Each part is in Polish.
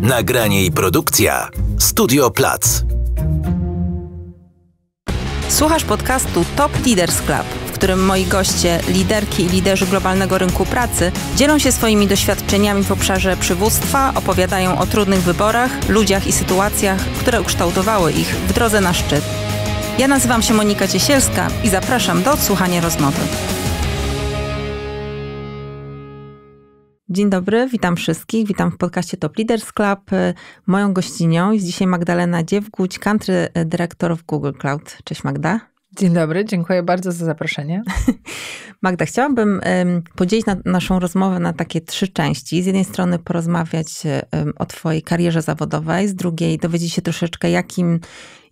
Nagranie i produkcja Studio Plac. Słuchasz podcastu Top Leaders Club, w którym moi goście, liderki i liderzy globalnego rynku pracy dzielą się swoimi doświadczeniami w obszarze przywództwa, opowiadają o trudnych wyborach, ludziach i sytuacjach, które ukształtowały ich w drodze na szczyt. Ja nazywam się Monika Ciesielska i zapraszam do odsłuchania rozmowy. Dzień dobry, witam wszystkich. Witam w podcaście Top Leaders Club. Y, moją gościnią jest dzisiaj Magdalena Dziewguć, country y, dyrektor w Google Cloud. Cześć Magda. Dzień dobry, dziękuję bardzo za zaproszenie. Magda, chciałabym podzielić na naszą rozmowę na takie trzy części. Z jednej strony porozmawiać y, o Twojej karierze zawodowej, z drugiej dowiedzieć się troszeczkę, jakim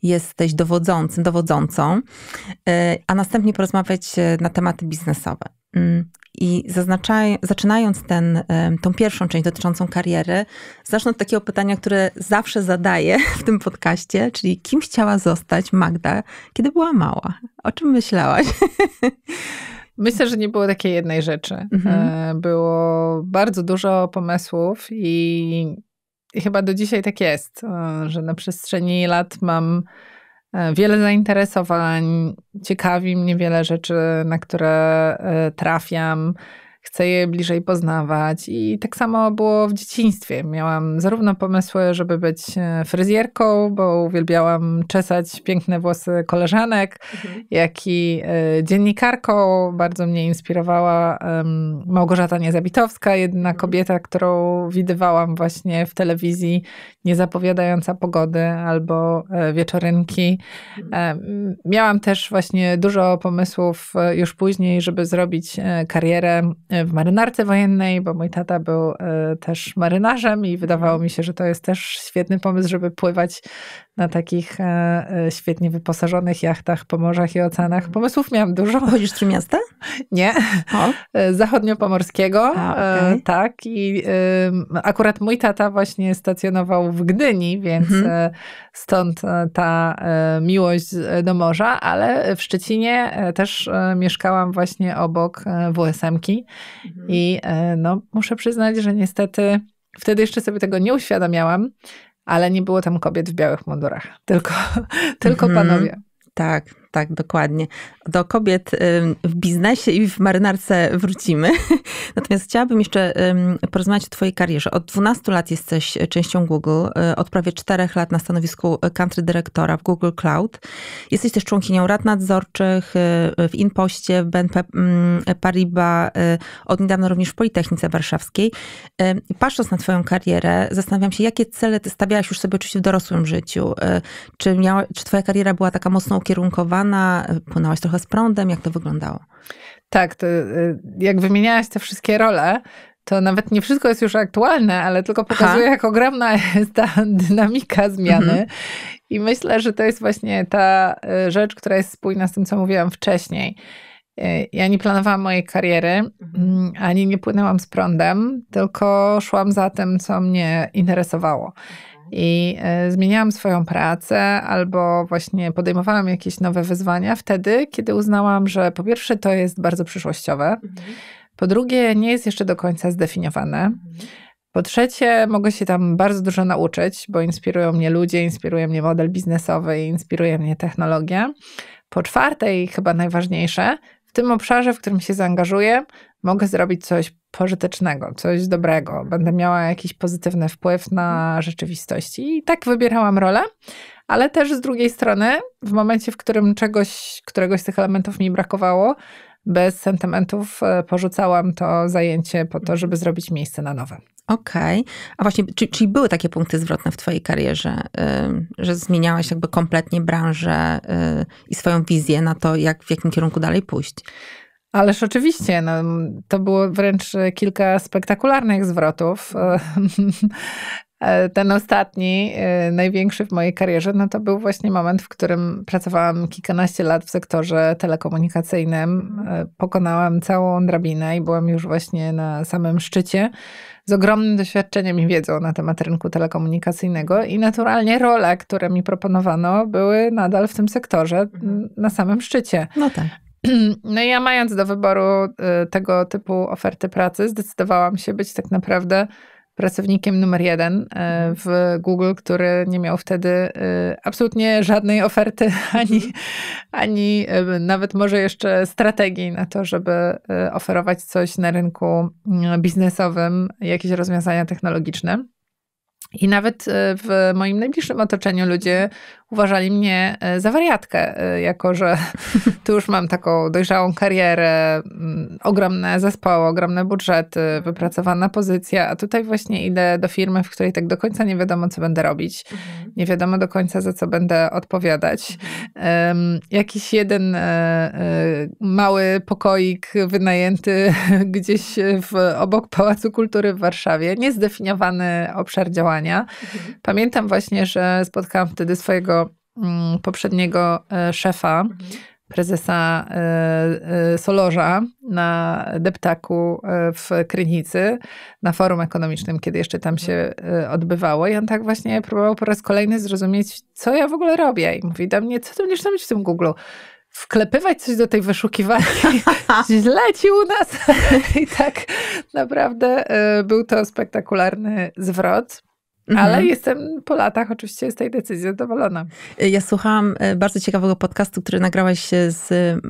jesteś dowodzącym, dowodzącą, a następnie porozmawiać na tematy biznesowe. I zaczynając ten, tą pierwszą część dotyczącą kariery, zacznę od takiego pytania, które zawsze zadaję w tym podcaście, czyli kim chciała zostać Magda, kiedy była mała? O czym myślałaś? Myślę, że nie było takiej jednej rzeczy. Mhm. E, było bardzo dużo pomysłów i, i chyba do dzisiaj tak jest, e, że na przestrzeni lat mam E, wiele zainteresowań, ciekawi mnie wiele rzeczy, na które e, trafiam chcę je bliżej poznawać. I tak samo było w dzieciństwie. Miałam zarówno pomysły, żeby być e, fryzjerką, bo uwielbiałam czesać piękne włosy koleżanek, mhm. jak i e, dziennikarką. Bardzo mnie inspirowała Małgorzata Niezabitowska, jedna mhm. kobieta, którą widywałam właśnie w telewizji, nie zapowiadająca pogody albo e, wieczorynki. Mhm. Miałam też właśnie dużo pomysłów już później, żeby zrobić karierę E, w marynarce wojennej, bo mój tata był e, też marynarzem i wydawało mi się, że to jest też świetny pomysł, żeby pływać na takich e, e, świetnie wyposażonych jachtach po morzach i oceanach. Pomysłów miałam dużo. Chodzisz trzy miasta? Nie. O. E, zachodniopomorskiego. A, okay. Tak. I akurat mój tata właśnie stacjonował w Gdyni, więc mhm. stąd ta miłość do morza, ale w Szczecinie też mieszkałam właśnie obok WSM-ki mhm. i no, muszę przyznać, że niestety wtedy jeszcze sobie tego nie uświadamiałam, ale nie było tam kobiet w białych mundurach, tylko, tylko mhm. panowie. Tak, tak, dokładnie do kobiet w biznesie i w marynarce wrócimy. Natomiast chciałabym jeszcze porozmawiać o Twojej karierze. Od 12 lat jesteś częścią Google, y, od prawie 4 lat na stanowisku country dyrektora w Google Cloud. Jesteś też członkinią rad nadzorczych y, w Inpoście, w BNP mm, Paribas, y, od niedawna również w Politechnice Warszawskiej. Patrząc na Twoją karierę, zastanawiam się, jakie cele Ty stawiałaś już sobie oczywiście w dorosłym życiu. Czy, miała, czy Twoja kariera była taka mocno ukierunkowana, płynęłaś trochę z prądem, jak to wyglądało? Tak, to y, jak wymieniałaś te wszystkie role, to nawet nie wszystko jest już aktualne, ale tylko pokazuje, Aha. jak ogromna jest ta dynamika zmiany. Mhm. I myślę, że to jest właśnie ta y, rzecz, która jest spójna z tym, co mówiłam wcześniej. Y, ja nie planowałam mojej kariery, mhm. mm, ani nie płynęłam z prądem, tylko szłam za tym, co mnie interesowało i e, zmieniałam swoją pracę albo właśnie podejmowałam jakieś nowe wyzwania wtedy, kiedy uznałam, że po pierwsze to jest bardzo przyszłościowe, mhm. po drugie nie jest jeszcze do końca zdefiniowane. Mhm. Po trzecie, mogę się tam bardzo dużo nauczyć, bo inspirują mnie ludzie, inspiruje mnie model biznesowy, inspiruje mnie technologia. Po czwarte i chyba najważniejsze, w tym obszarze, w którym się zaangażuję, mogę zrobić coś pożytecznego, coś dobrego, będę miała jakiś pozytywny wpływ na rzeczywistość. I tak wybierałam rolę, ale też z drugiej strony, w momencie, w którym czegoś, któregoś z tych elementów mi brakowało, bez sentymentów e, porzucałam to zajęcie po to, żeby zrobić miejsce na nowe. Okej. Okay. A właśnie, czy, czyli były takie punkty zwrotne w twojej karierze, że zmieniałaś jakby kompletnie branżę y, i swoją wizję na to, jak w jakim kierunku dalej pójść? Ależ oczywiście, no, to było wręcz kilka spektakularnych zwrotów. Ten ostatni, największy w mojej karierze, no to był właśnie moment, w którym pracowałam kilkanaście lat w sektorze telekomunikacyjnym. Pokonałam całą drabinę i byłam już właśnie na samym szczycie z ogromnym doświadczeniem i wiedzą na temat rynku telekomunikacyjnego i naturalnie role, które mi proponowano, były nadal w tym sektorze mhm. na samym szczycie. No tak. No i ja mając do wyboru y, tego typu oferty pracy, zdecydowałam się być tak naprawdę pracownikiem numer jeden y, mhm. w Google, który nie miał wtedy y, absolutnie żadnej oferty, ani, mhm. ani nawet może jeszcze strategii na to, żeby oferować coś na rynku biznesowym, jakieś rozwiązania technologiczne. I nawet w moim najbliższym otoczeniu ludzie uważali mnie e, za wariatkę, e, jako że tu już mam taką dojrzałą karierę, mm, ogromne zespoły, ogromne budżety, wypracowana pozycja, a tutaj właśnie idę do firmy, w której tak do końca nie wiadomo, co będę robić, mhm. nie wiadomo do końca, za co będę odpowiadać. jakiś jeden e, mały pokoik wynajęty gdzieś w, obok Pałacu Kultury w Warszawie, niezdefiniowany obszar działania. Mhm. Pamiętam właśnie, że spotkałam wtedy swojego Mm, poprzedniego e, szefa, mhm. prezesa e, e, Solorza na deptaku w Krynicy, na forum ekonomicznym, kiedy jeszcze tam się odbywało. I on tak właśnie próbował po raz kolejny zrozumieć, co ja w ogóle robię. I mówi do mnie, co ty będziesz robić w tym Google? wklepywać coś do tej wyszukiwarki. Źle ci u nas. I tak naprawdę był to spektakularny zwrot. Mhm. Ale jestem po latach oczywiście z tej decyzji zadowolona. Y, ja słuchałam y, bardzo ciekawego podcastu, który nagrałaś z y,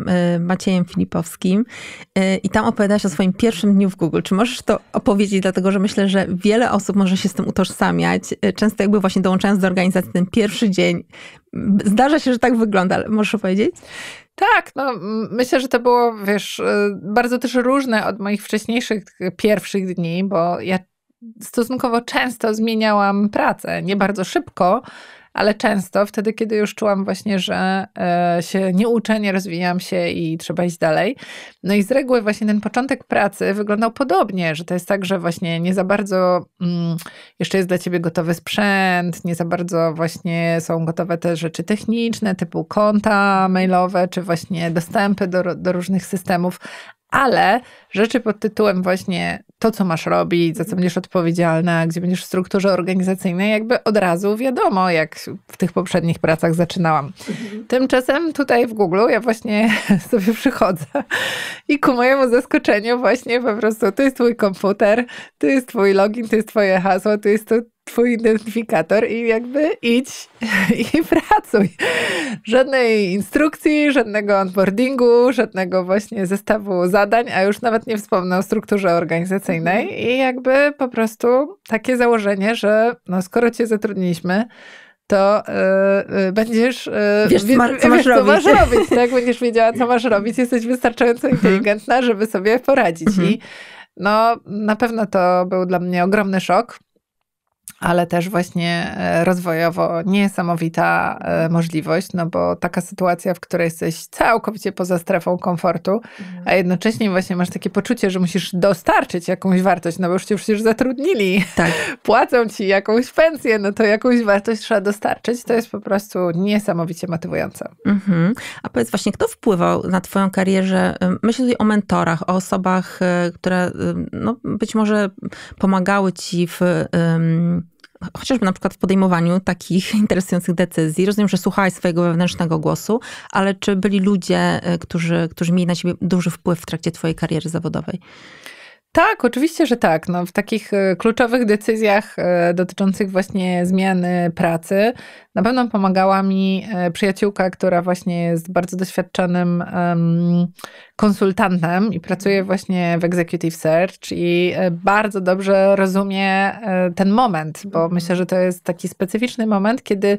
Maciejem Filipowskim i tam opowiadałaś o swoim pierwszym dniu w Google. Czy możesz to opowiedzieć? Dlatego, że myślę, że wiele osób może się z tym utożsamiać. Często jakby właśnie dołączając do organizacji ten pierwszy dzień. Zdarza się, że tak wygląda, ale możesz opowiedzieć? Tak, no myślę, że to było, wiesz, bardzo też różne od moich wcześniejszych pierwszych dni, bo ja stosunkowo często zmieniałam pracę. Nie bardzo szybko, ale często, wtedy, kiedy już czułam właśnie, że e, się nie uczę, nie rozwijam się i trzeba iść dalej. No i z reguły właśnie ten początek pracy wyglądał podobnie, że to jest tak, że właśnie nie za bardzo mm, jeszcze jest dla ciebie gotowy sprzęt, nie za bardzo właśnie są gotowe te rzeczy techniczne, typu konta mailowe, czy właśnie dostępy do, do różnych systemów, ale rzeczy pod tytułem właśnie to, co masz robić, za co mhm. będziesz odpowiedzialna, gdzie będziesz w strukturze organizacyjnej, jakby od razu wiadomo, jak w tych poprzednich pracach zaczynałam. Mhm. Tymczasem tutaj w Google ja właśnie sobie przychodzę i ku mojemu zaskoczeniu właśnie po prostu to jest twój komputer, to jest twój login, to jest twoje hasło, to jest to twój identyfikator i jakby idź i pracuj. Żadnej instrukcji, żadnego onboardingu, żadnego właśnie zestawu zadań, a już nawet nie wspomnę o strukturze organizacyjnej mhm. i jakby po prostu takie założenie, że no skoro cię zatrudniliśmy, to yy, będziesz... Yy, wiesz, co, ma, co, masz, wiesz, co robić. masz robić. tak? Będziesz wiedziała, co masz robić. Jesteś wystarczająco mhm. inteligentna, żeby sobie poradzić. I mhm. no, na pewno to był dla mnie ogromny szok ale też właśnie e, rozwojowo niesamowita e, możliwość, no bo taka sytuacja, w której jesteś całkowicie poza strefą komfortu, mhm. a jednocześnie właśnie masz takie poczucie, że musisz dostarczyć jakąś wartość, no bo już cię przecież zatrudnili, tak. płacą ci jakąś pensję, no to jakąś wartość trzeba dostarczyć, to jest po prostu niesamowicie motywujące. Mhm. A powiedz właśnie, kto wpływał na twoją karierę? Myślę tutaj o mentorach, o osobach, e, które no, być może pomagały ci w um, chociażby na przykład w podejmowaniu takich interesujących decyzji. Rozumiem, że słuchałeś swojego wewnętrznego głosu, ale czy byli ludzie, y, którzy, którzy mieli na siebie duży wpływ w trakcie twojej kariery zawodowej? Tak, oczywiście, że tak. No, w takich e, kluczowych decyzjach e, dotyczących właśnie zmiany pracy na pewno pomagała mi e, przyjaciółka, która właśnie jest bardzo doświadczonym konsultantem i pracuje właśnie w Executive Search i bardzo dobrze rozumie ten moment, bo mhm. myślę, że to jest taki specyficzny moment, kiedy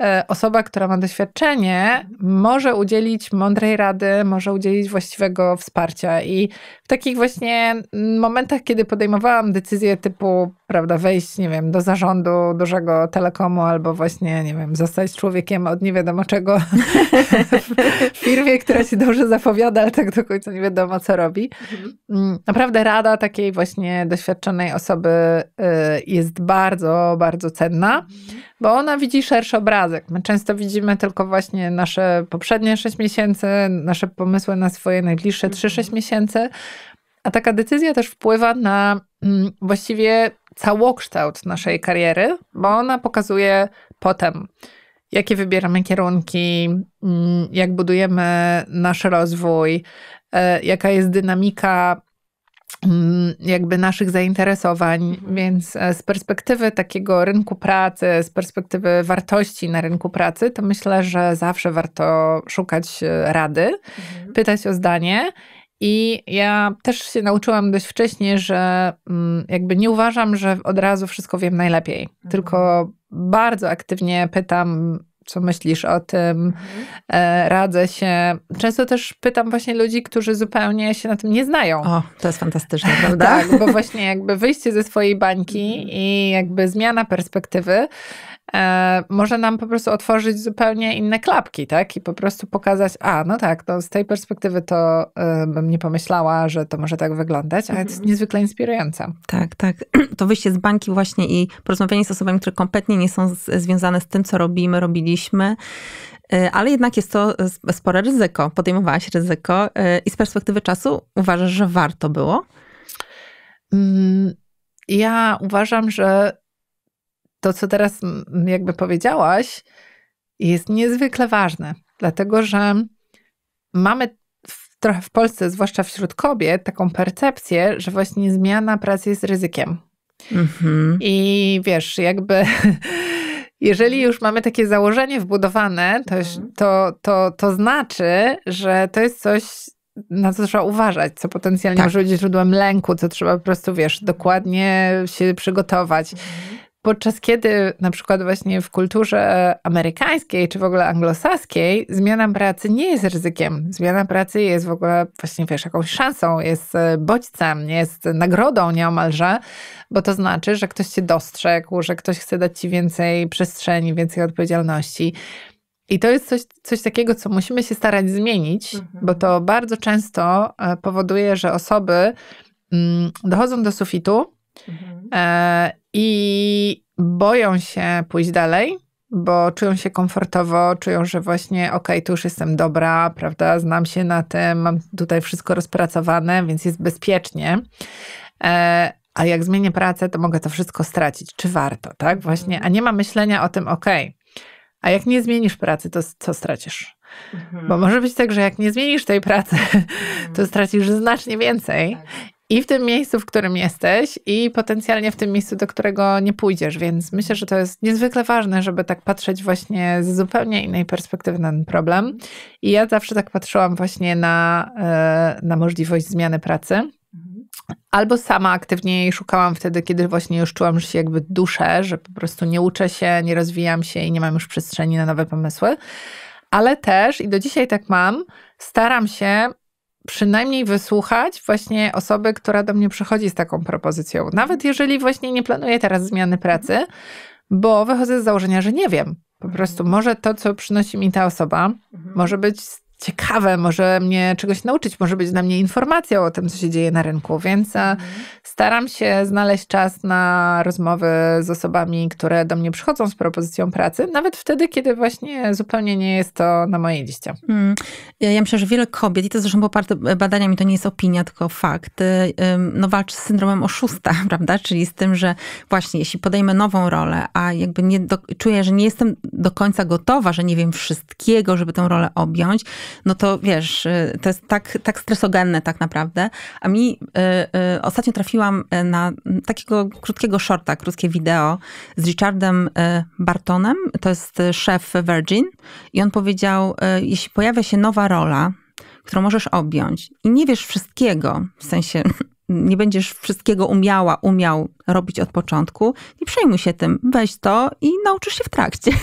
E, osoba, która ma doświadczenie, może udzielić mądrej rady, może udzielić właściwego wsparcia. I w takich właśnie mm, momentach, kiedy podejmowałam decyzje typu prawda, wejść, nie wiem, do zarządu dużego telekomu albo właśnie, nie wiem, zostać człowiekiem od nie wiadomo czego w firmie, która się dobrze zapowiada, ale tak do końca nie wiadomo, co robi. Mhm. Mm, naprawdę rada takiej właśnie doświadczonej osoby y, jest bardzo, bardzo cenna, bo ona widzi szerszy obrazek. My często widzimy tylko właśnie nasze poprzednie 6 miesięcy, nasze pomysły na swoje najbliższe 3-6 mhm. miesięcy, a taka decyzja też wpływa na mm, właściwie całokształt naszej kariery, bo ona pokazuje potem, jakie wybieramy kierunki, mm, jak budujemy nasz rozwój, e, jaka jest dynamika mm, jakby naszych zainteresowań, mhm. więc e, z perspektywy takiego rynku pracy, z perspektywy wartości na rynku pracy, to myślę, że zawsze warto szukać e, rady, mhm. pytać o zdanie i ja też się nauczyłam dość wcześnie, że mm, jakby nie uważam, że od razu wszystko wiem najlepiej, mhm. tylko bardzo aktywnie pytam, co myślisz o tym, mhm. E, radzę się. Często też pytam właśnie ludzi, którzy zupełnie się na tym nie znają. O, to jest fantastyczne, prawda? tak, bo właśnie jakby wyjście ze swojej bańki i jakby zmiana perspektywy E, może nam po prostu otworzyć zupełnie inne klapki, tak? I po prostu pokazać, a no tak, to no z tej perspektywy to e, bym nie pomyślała, że to może tak wyglądać, ale to jest mhm. niezwykle inspirujące. Tak, tak. To wyjście z bańki właśnie i porozmawianie z osobami, które kompletnie nie są związane z tym, co robimy, robiliśmy, e, ale jednak jest to spore ryzyko. Podejmowałaś ryzyko i z perspektywy czasu uważasz, że warto było? Mm, ja uważam, że to, co teraz jakby powiedziałaś, jest niezwykle ważne, dlatego że mamy trochę w Polsce, zwłaszcza wśród kobiet, taką percepcję, że właśnie zmiana pracy jest ryzykiem. Mhm. I wiesz, jakby jeżeli już mamy takie założenie wbudowane, to, mhm. to, to, to znaczy, że to jest coś, na co trzeba uważać, co potencjalnie tak. może być źródłem lęku, co trzeba po prostu, wiesz, dokładnie się przygotować. Mhm. Podczas kiedy na przykład właśnie w kulturze amerykańskiej czy w ogóle anglosaskiej zmiana pracy nie jest ryzykiem. Zmiana pracy jest w ogóle właśnie, wiesz, jakąś szansą, jest e, bodźcem, jest nagrodą nieomalże, bo to znaczy, że ktoś cię dostrzegł, że ktoś chce dać ci więcej przestrzeni, więcej odpowiedzialności. I to jest coś, coś takiego, co musimy się starać zmienić, mhm. bo to bardzo często e, powoduje, że osoby mm, dochodzą do sufitu mhm. E, i boją się pójść dalej, bo czują się komfortowo, czują, że właśnie okej, okay, tu już jestem dobra, prawda, znam się na tym, mam tutaj wszystko rozpracowane, więc jest bezpiecznie. E, a jak zmienię pracę, to mogę to wszystko stracić. Czy warto, tak? Właśnie, a nie ma myślenia o tym, okej, okay, a jak nie zmienisz pracy, to co stracisz? Mhm. Bo może być tak, że jak nie zmienisz tej pracy, mhm. to stracisz znacznie więcej. Tak i w tym miejscu, w którym jesteś, i potencjalnie w tym miejscu, do którego nie pójdziesz. Więc myślę, że to jest niezwykle ważne, żeby tak patrzeć właśnie z zupełnie innej perspektywy na ten problem. I ja zawsze tak patrzyłam właśnie na, e, na możliwość zmiany pracy. Mhm. Albo sama aktywniej szukałam wtedy, kiedy właśnie już czułam, że się jakby duszę, że po prostu nie uczę się, nie rozwijam się i nie mam już przestrzeni na nowe pomysły. Ale też, i do dzisiaj tak mam, staram się przynajmniej wysłuchać właśnie osoby, która do mnie przychodzi z taką propozycją. Nawet jeżeli właśnie nie planuję teraz zmiany pracy, bo wychodzę z założenia, że nie wiem. Po prostu może to, co przynosi mi ta osoba, mhm. może być ciekawe, może mnie czegoś nauczyć, może być dla mnie informacją o tym, co się dzieje na rynku, więc e, mhm. staram się znaleźć czas na rozmowy z osobami, które do mnie przychodzą z propozycją pracy, nawet wtedy, kiedy właśnie zupełnie nie jest to na mojej liście. Mm. Ja myślę, że wiele kobiet, i to zresztą poparte badaniami, to nie jest opinia, tylko fakt, e, no walczy z syndromem oszusta, prawda, czyli z tym, że właśnie jeśli podejmę nową rolę, a jakby nie do, czuję, że nie jestem do końca gotowa, że nie wiem wszystkiego, żeby tę rolę objąć, no to wiesz, y, to jest tak, tak stresogenne tak naprawdę. A mi y, y, ostatnio trafiłam y, na takiego krótkiego shorta, krótkie wideo z Richardem y, Bartonem, to jest szef Virgin i on powiedział, y, jeśli pojawia się nowa rola, którą możesz objąć i nie wiesz wszystkiego, w sensie nie będziesz wszystkiego umiała, umiał robić od początku, nie przejmuj się tym, weź to i nauczysz się w trakcie.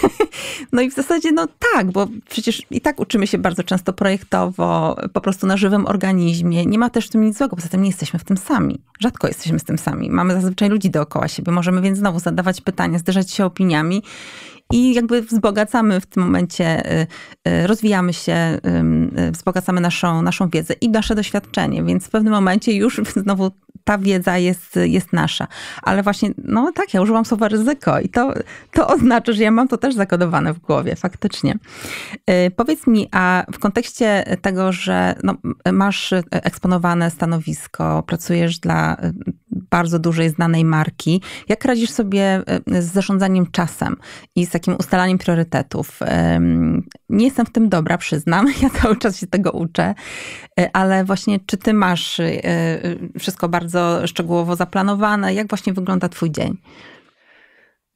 No i w zasadzie, no tak, bo przecież i tak uczymy się bardzo często projektowo, po prostu na żywym organizmie. Nie ma też w tym nic złego, poza tym nie jesteśmy w tym sami. Rzadko jesteśmy z tym sami. Mamy zazwyczaj ludzi dookoła siebie, możemy więc znowu zadawać pytania, zderzać się opiniami i jakby wzbogacamy w tym momencie, y, y, rozwijamy się, y, wzbogacamy naszą, naszą wiedzę i nasze doświadczenie, więc w pewnym momencie już znowu ta wiedza jest, jest nasza. Ale właśnie, no tak, ja użyłam słowa ryzyko i to, to oznacza, że ja mam to też zakodowane w głowie, faktycznie. E, powiedz mi, a w kontekście tego, że no, masz eksponowane stanowisko, pracujesz dla e, bardzo dużej, znanej marki, jak radzisz sobie e, z zarządzaniem czasem i z takim ustalaniem priorytetów? Nie jestem w tym dobra, przyznam, ja cały czas się tego uczę, ale właśnie czy ty masz wszystko bardzo bardzo szczegółowo zaplanowane. Jak właśnie wygląda Twój dzień?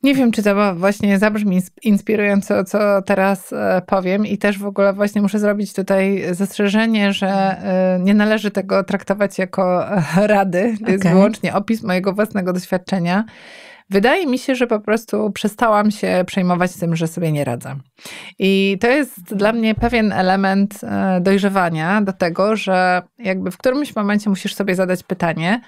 Nie wiem, czy to właśnie zabrzmi inspirująco, co teraz e, powiem, i też w ogóle właśnie muszę zrobić tutaj zastrzeżenie, że e, nie należy tego traktować jako e, rady. To okay. jest wyłącznie opis mojego własnego doświadczenia. Wydaje mi się, że po prostu przestałam się przejmować tym, że sobie nie radzę. I to jest dla mnie pewien element e, dojrzewania do tego, że jakby w którymś momencie musisz sobie zadać pytanie,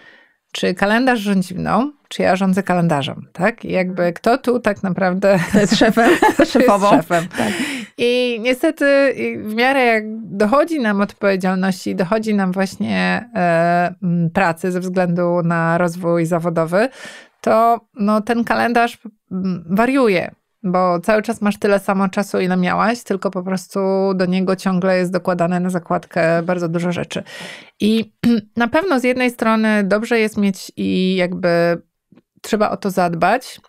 czy kalendarz rządzi mną, czy ja rządzę kalendarzem, tak? I jakby kto tu tak naprawdę jest szefem, szefową. Jest szefem. Tak. I niestety w miarę jak dochodzi nam odpowiedzialności, dochodzi nam właśnie e, pracy ze względu na rozwój zawodowy, to no, ten kalendarz mm, wariuje, bo cały czas masz tyle samo czasu, ile miałaś, tylko po prostu do niego ciągle jest dokładane na zakładkę bardzo dużo rzeczy. I na pewno z jednej strony dobrze jest mieć i jakby trzeba o to zadbać,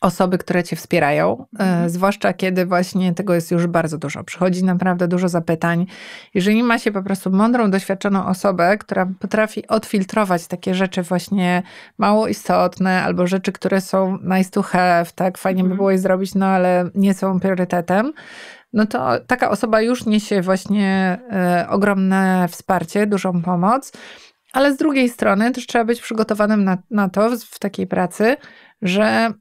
osoby, które cię wspierają, e, mhm. zwłaszcza kiedy właśnie tego jest już bardzo dużo. Przychodzi naprawdę dużo zapytań. Jeżeli ma się po prostu mądrą, doświadczoną osobę, która potrafi odfiltrować takie rzeczy właśnie mało istotne albo rzeczy, które są nice to have, tak, fajnie mhm. by było je zrobić, no ale nie są priorytetem, no to taka osoba już niesie właśnie y, ogromne wsparcie, dużą pomoc. Ale z drugiej strony też trzeba być przygotowanym na, na to w, w takiej pracy, że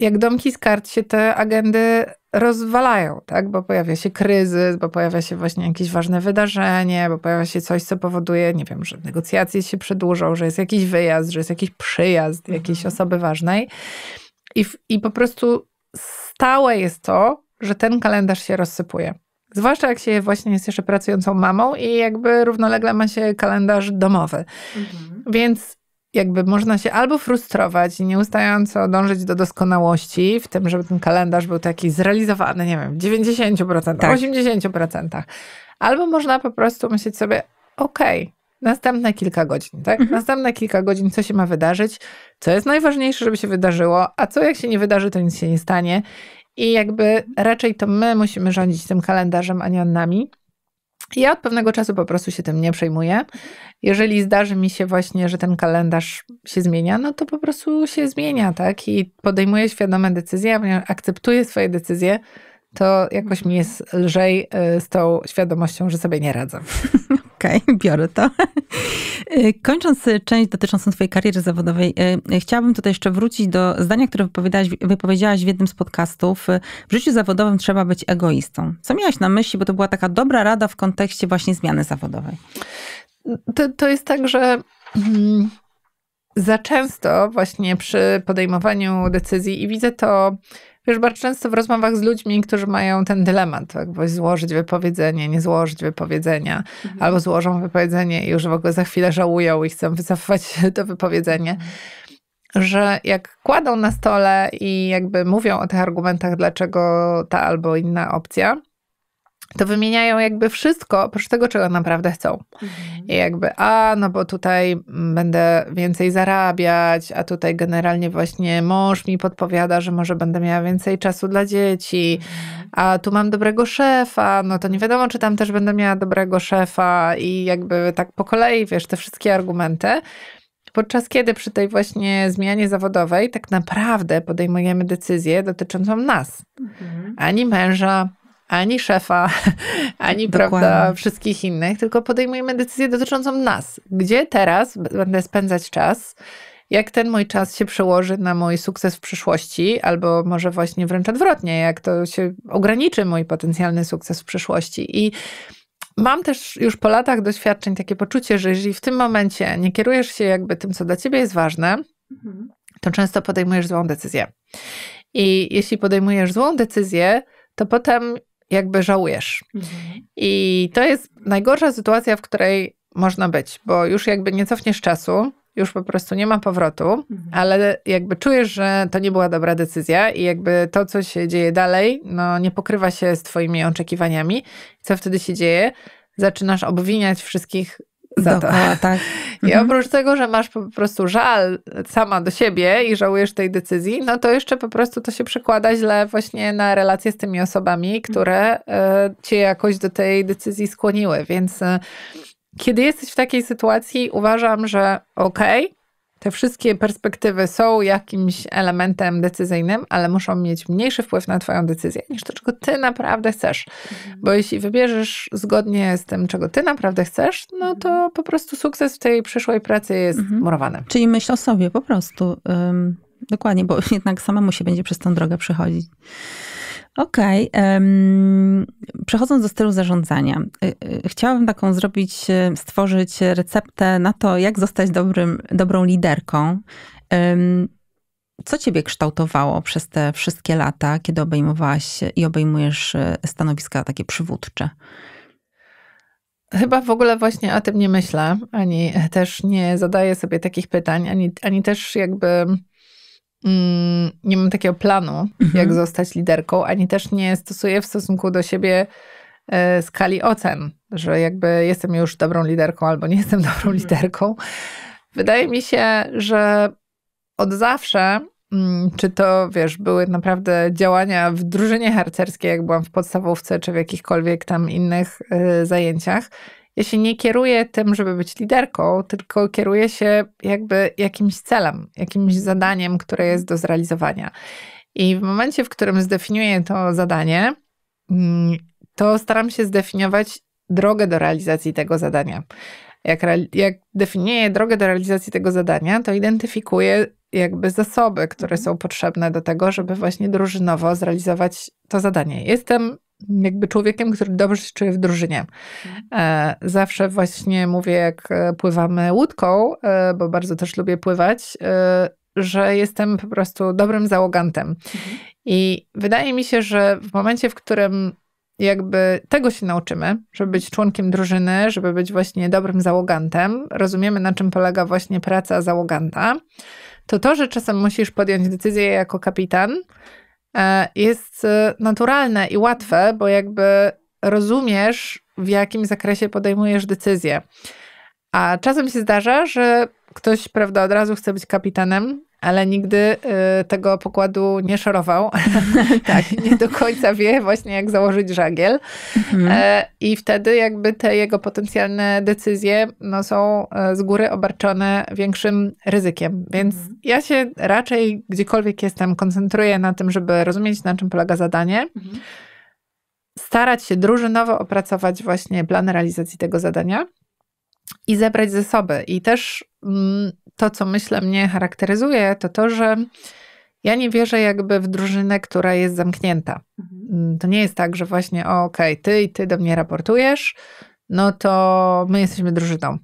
jak domki z kart się te agendy rozwalają, tak? Bo pojawia się kryzys, bo pojawia się właśnie jakieś ważne wydarzenie, bo pojawia się coś, co powoduje, nie wiem, że negocjacje się przedłużą, że jest jakiś wyjazd, że jest jakiś przyjazd mhm. jakiejś osoby ważnej. I, w, I po prostu stałe jest to, że ten kalendarz się rozsypuje. Zwłaszcza jak się właśnie jest jeszcze pracującą mamą i jakby równolegle ma się kalendarz domowy. Mhm. Więc jakby można się albo frustrować i nieustająco dążyć do doskonałości, w tym, żeby ten kalendarz był taki zrealizowany, nie wiem, w 90%, tak. 80%. Albo można po prostu myśleć sobie, okej, okay, następne kilka godzin, tak? Mhm. Następne kilka godzin, co się ma wydarzyć, co jest najważniejsze, żeby się wydarzyło, a co jak się nie wydarzy, to nic się nie stanie. I jakby raczej to my musimy rządzić tym kalendarzem, a nie on nami. Ja od pewnego czasu po prostu się tym nie przejmuję. Jeżeli zdarzy mi się właśnie, że ten kalendarz się zmienia, no to po prostu się zmienia, tak? I podejmuję świadome decyzje, ponieważ akceptuję swoje decyzje, to jakoś mi jest lżej y, z tą świadomością, że sobie nie radzę. Okej, okay, biorę to. Y, kończąc y, część dotyczącą Twojej kariery zawodowej, y, chciałabym tutaj jeszcze wrócić do zdania, które wypowiedziałaś, wypowiedziałaś w jednym z podcastów. W życiu zawodowym trzeba być egoistą. Co miałaś na myśli, bo to była taka dobra rada w kontekście właśnie zmiany zawodowej? To, to jest tak, że. Mm, za często właśnie przy podejmowaniu decyzji i widzę to Wiesz, bardzo często w rozmowach z ludźmi, którzy mają ten dylemat, jakby złożyć wypowiedzenie, nie złożyć wypowiedzenia, mhm. albo złożą wypowiedzenie i już w ogóle za chwilę żałują i chcą wycofać to wypowiedzenie mhm. że jak kładą na stole i jakby mówią o tych argumentach, dlaczego ta albo inna opcja, to wymieniają jakby wszystko, oprócz tego, czego naprawdę chcą. Mhm. I jakby, a no bo tutaj będę więcej zarabiać, a tutaj generalnie właśnie mąż mi podpowiada, że może będę miała więcej czasu dla dzieci, mhm. a tu mam dobrego szefa, no to nie wiadomo, czy tam też będę miała dobrego szefa i jakby tak po kolei, wiesz, te wszystkie argumenty. Podczas kiedy przy tej właśnie zmianie zawodowej tak naprawdę podejmujemy decyzję dotyczącą nas, mhm. ani męża, ani szefa, ani prawda, wszystkich innych, tylko podejmujemy decyzję dotyczącą nas. Gdzie teraz będę spędzać czas? Jak ten mój czas się przełoży na mój sukces w przyszłości, albo może właśnie wręcz odwrotnie, jak to się ograniczy mój potencjalny sukces w przyszłości. I mam też już po latach doświadczeń takie poczucie, że jeżeli w tym momencie nie kierujesz się jakby tym, co dla ciebie jest ważne, mhm. to często podejmujesz złą decyzję. I jeśli podejmujesz złą decyzję, to potem jakby żałujesz. Mhm. I to jest najgorsza sytuacja, w której można być, bo już jakby nie cofniesz czasu, już po prostu nie ma powrotu, mhm. ale jakby czujesz, że to nie była dobra decyzja i jakby to, co się dzieje dalej, no nie pokrywa się z twoimi oczekiwaniami. Co wtedy się dzieje? Zaczynasz obwiniać wszystkich za Dookoła, Tak. I mhm. oprócz tego, że masz po prostu żal sama do siebie i żałujesz tej decyzji, no to jeszcze po prostu to się przekłada źle właśnie na relacje z tymi osobami, mhm. które e, cię jakoś do tej decyzji skłoniły. Więc e, kiedy jesteś w takiej sytuacji, uważam, że okej, okay, te wszystkie perspektywy są jakimś elementem decyzyjnym, ale muszą mieć mniejszy wpływ na Twoją decyzję niż to, czego Ty naprawdę chcesz. Mhm. Bo jeśli wybierzesz zgodnie z tym, czego Ty naprawdę chcesz, no to mhm. po prostu sukces w tej przyszłej pracy jest mhm. murowany. Czyli myśl o sobie po prostu. Dokładnie, bo jednak samemu się będzie przez tą drogę przechodzić. Okej. Okay. Przechodząc do stylu zarządzania, y, y, chciałabym taką zrobić, y, stworzyć receptę na to, jak zostać dobrym, dobrą liderką. Co ciebie kształtowało przez te wszystkie lata, kiedy obejmowałaś i obejmujesz stanowiska takie przywódcze? Chyba w ogóle właśnie o tym nie myślę, ani też nie zadaję sobie takich pytań, ani, ani też jakby Mm, nie mam takiego planu, mhm. jak zostać liderką, ani też nie stosuję w stosunku do siebie e, skali ocen, że jakby jestem już dobrą liderką albo nie jestem dobrą mhm. liderką. Wydaje mi się, że od zawsze mm, czy to, wiesz, były naprawdę działania w drużynie harcerskiej, jak byłam w podstawówce, czy w jakichkolwiek tam innych e, zajęciach ja się nie kieruję tym, żeby być liderką, tylko kieruję się jakby jakimś celem, jakimś zadaniem, które jest do zrealizowania. I w momencie, w którym zdefiniuję to zadanie, mm, to staram się zdefiniować drogę do realizacji tego zadania. Jak, jak definiuję drogę do realizacji tego zadania, to identyfikuję jakby zasoby, które mhm. są potrzebne do tego, żeby właśnie drużynowo zrealizować to zadanie. Jestem jakby człowiekiem, który dobrze się czuje w drużynie. E, zawsze właśnie mówię, jak e, pływamy łódką, e, bo bardzo też lubię pływać, że jestem po prostu dobrym załogantem. Mhm. I wydaje mi się, że w momencie, w którym jakby tego się nauczymy, żeby być członkiem drużyny, żeby być właśnie dobrym załogantem, rozumiemy na czym polega właśnie praca załoganta, to to, że czasem musisz podjąć decyzję jako kapitan, E, jest e, naturalne i łatwe, bo jakby rozumiesz, w jakim zakresie podejmujesz decyzję. A czasem się zdarza, że ktoś, prawda, od razu chce być kapitanem, ale nigdy y, tego pokładu nie szorował. tak. nie do końca wie właśnie, jak założyć żagiel. Mhm. E, I wtedy jakby te jego potencjalne decyzje no, są e, z góry obarczone większym ryzykiem. Więc mhm. ja się raczej gdziekolwiek jestem, koncentruję na tym, żeby rozumieć, na czym polega zadanie. Mhm. Starać się drużynowo opracować właśnie plan realizacji tego zadania i zebrać zasoby. I też mm, to, co myślę mnie charakteryzuje, to to, że ja nie wierzę jakby w drużynę, która jest zamknięta. Mhm. Mm, to nie jest tak, że właśnie okej, okay, ty i ty do mnie raportujesz, no to my jesteśmy drużyną.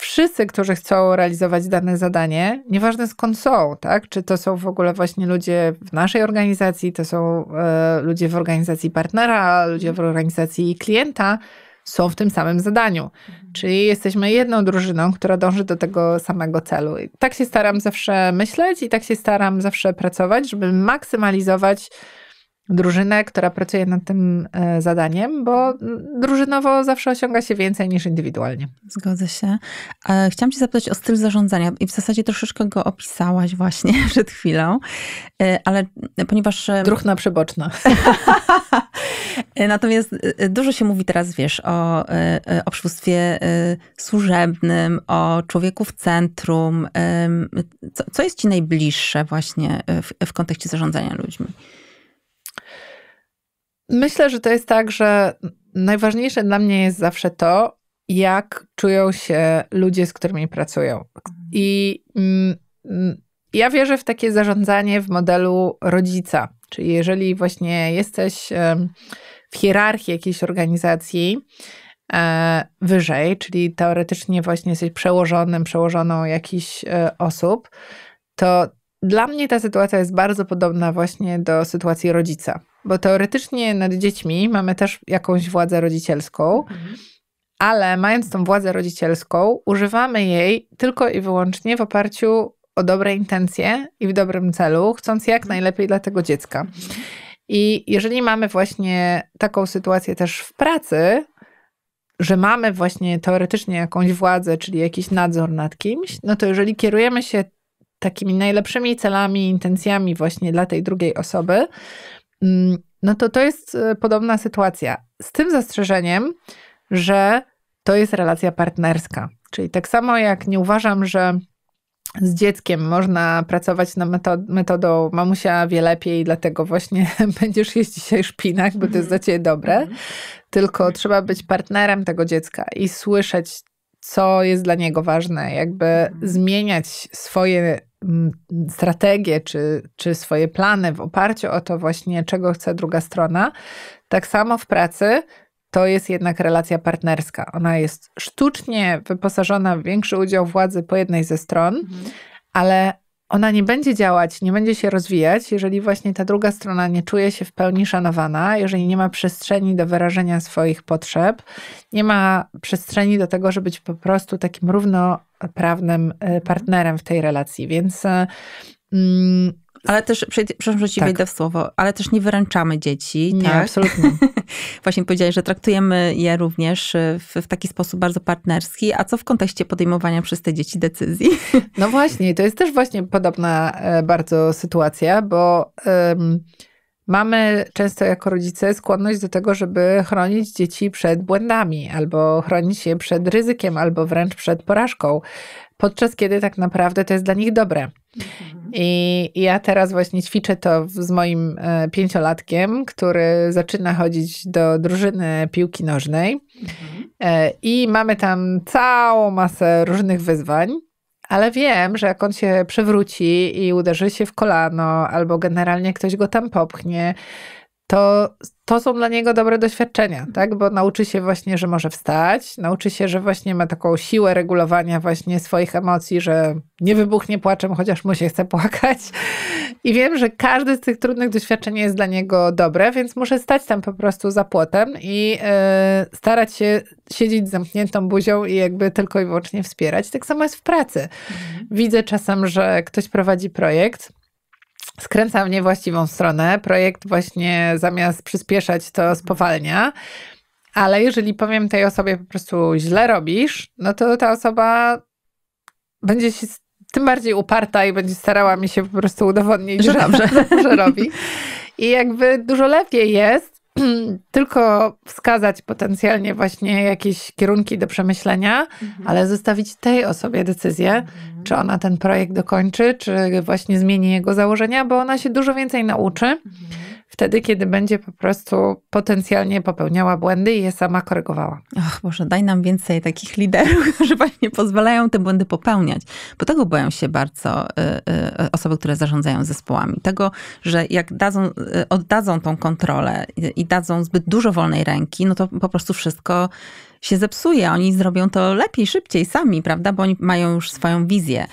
Wszyscy, którzy chcą realizować dane zadanie, nieważne skąd są, tak? Czy to są w ogóle właśnie ludzie w naszej organizacji, to są y, ludzie w organizacji partnera, ludzie w mhm. organizacji klienta, są w tym samym zadaniu. Mhm. Czyli jesteśmy jedną drużyną, która dąży do tego samego celu. I tak się staram zawsze myśleć i tak się staram zawsze pracować, żeby maksymalizować drużynę, która pracuje nad tym e, zadaniem, bo drużynowo zawsze osiąga się więcej niż indywidualnie. Zgodzę się. E, chciałam Cię zapytać o styl zarządzania i w zasadzie troszeczkę go opisałaś właśnie przed chwilą, e, ale ponieważ... Druchna przyboczna. Natomiast dużo się mówi teraz, wiesz, o, o przywództwie służebnym, o człowieku w centrum. Co, co jest Ci najbliższe właśnie w, w kontekście zarządzania ludźmi? Myślę, że to jest tak, że najważniejsze dla mnie jest zawsze to, jak czują się ludzie, z którymi pracują. I mm, ja wierzę w takie zarządzanie w modelu rodzica. Czyli jeżeli właśnie jesteś w hierarchii jakiejś organizacji e, wyżej, czyli teoretycznie właśnie jesteś przełożonym, przełożoną jakiś e, osób, to dla mnie ta sytuacja jest bardzo podobna właśnie do sytuacji rodzica bo teoretycznie nad dziećmi mamy też jakąś władzę rodzicielską, mhm. ale mając tą władzę rodzicielską, używamy jej tylko i wyłącznie w oparciu o dobre intencje i w dobrym celu, chcąc jak mhm. najlepiej dla tego dziecka. Mhm. I jeżeli mamy właśnie taką sytuację też w pracy, że mamy właśnie teoretycznie jakąś władzę, czyli jakiś nadzór nad kimś, no to jeżeli kierujemy się takimi najlepszymi celami, intencjami właśnie dla tej drugiej osoby, Mm, no to to jest e, podobna sytuacja. Z tym zastrzeżeniem, że to jest relacja partnerska. Czyli tak samo jak nie uważam, że z dzieckiem można pracować na metod metodą mamusia wie lepiej, dlatego właśnie będziesz jeść dzisiaj szpinak, bo to jest dla mhm. ciebie dobre. Mhm. Tylko trzeba być partnerem tego dziecka i słyszeć, co jest dla niego ważne, jakby mhm. zmieniać swoje strategie czy, czy swoje plany w oparciu o to właśnie, czego chce druga strona, tak samo w pracy to jest jednak relacja partnerska. Ona jest sztucznie wyposażona w większy udział władzy po jednej ze stron, mhm. ale ona nie będzie działać, nie będzie się rozwijać, jeżeli właśnie ta druga strona nie czuje się w pełni szanowana, jeżeli nie ma przestrzeni do wyrażenia swoich potrzeb, nie ma przestrzeni do tego, żeby być po prostu takim równoprawnym y, mhm. partnerem w tej relacji. Więc. Y, mm, ale też, przepraszam, że ci tak. wejdę w słowo, ale też nie wyręczamy dzieci. Nie, tak? absolutnie. Właśnie powiedziałeś, że traktujemy je również e, w, w, taki sposób bardzo partnerski, a co w kontekście podejmowania przez te dzieci decyzji? No właśnie, to jest też właśnie podobna e, bardzo sytuacja, bo mamy często jako rodzice skłonność do tego, żeby chronić dzieci przed błędami, albo chronić je przed ryzykiem, albo wręcz przed porażką podczas kiedy tak naprawdę to jest dla nich dobre. Mhm. I, ja teraz właśnie ćwiczę to z moim e, pięciolatkiem, który zaczyna chodzić do drużyny piłki nożnej. Mhm. E, I mamy tam całą masę różnych wyzwań. Ale wiem, że jak on się przewróci i uderzy się w kolano, albo generalnie ktoś go tam popchnie, to, to są dla niego dobre doświadczenia, tak? Bo nauczy się właśnie, że może wstać, nauczy się, że właśnie ma taką siłę regulowania właśnie swoich emocji, że nie wybuchnie płaczem, chociaż mu się chce płakać. I wiem, że każdy z tych trudnych doświadczeń jest dla niego dobre, więc muszę stać tam po prostu za płotem i yy, starać się siedzieć z zamkniętą buzią i jakby tylko i wyłącznie wspierać. Tak samo jest w pracy. Mhm. Widzę czasem, że ktoś prowadzi projekt, skręca w niewłaściwą stronę. Projekt właśnie zamiast przyspieszać, to mhm. spowalnia. Ale jeżeli powiem tej osobie po prostu źle robisz, no to ta osoba będzie się tym bardziej uparta i będzie starała mi się po prostu udowodnić, że, że dobrze robi. I jakby dużo lepiej jest, tylko wskazać potencjalnie właśnie jakieś kierunki do przemyślenia, mhm. ale zostawić tej osobie decyzję, mhm. czy ona ten projekt dokończy, czy właśnie zmieni jego założenia, bo ona się dużo więcej nauczy. Mhm wtedy, kiedy będzie po prostu potencjalnie popełniała błędy i je sama korygowała. Och Boże, daj nam więcej takich liderów, którzy właśnie pozwalają te błędy popełniać. Bo tego boją się bardzo y, y, y, osoby, które zarządzają zespołami. Tego, że jak dadzą, oddadzą tą kontrolę i, i dadzą zbyt dużo wolnej ręki, no to po prostu wszystko się zepsuje. Oni zrobią to lepiej, szybciej sami, prawda? Bo oni mają już swoją wizję.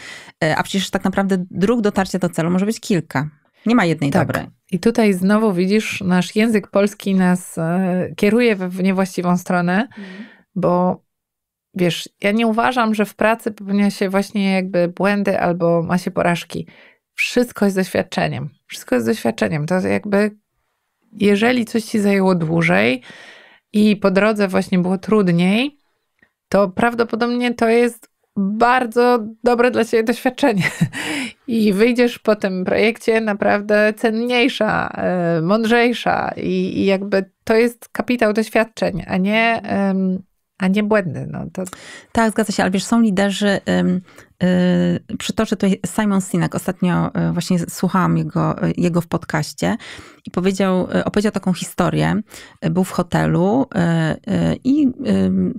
A przecież tak naprawdę dróg dotarcia do celu może być kilka nie ma jednej tak. dobrej. I tutaj znowu widzisz, nasz język polski nas e, kieruje w niewłaściwą stronę, mhm. bo wiesz, ja nie uważam, że w pracy popełnia się właśnie jakby błędy albo ma się porażki. Wszystko jest doświadczeniem. Wszystko jest doświadczeniem. To jakby, jeżeli coś ci zajęło dłużej i po drodze właśnie było trudniej, to prawdopodobnie to jest bardzo dobre dla ciebie doświadczenie. I wyjdziesz po tym projekcie naprawdę cenniejsza, e, mądrzejsza i, i jakby to jest kapitał doświadczeń, a nie, a nie błędy. No to... Tak, zgadza się, ale wiesz, są liderzy Y, przytoczę tutaj Simon Sinek. Ostatnio y, właśnie słuchałam jego, y, jego w podcaście i powiedział, opowiedział taką historię. Był w hotelu i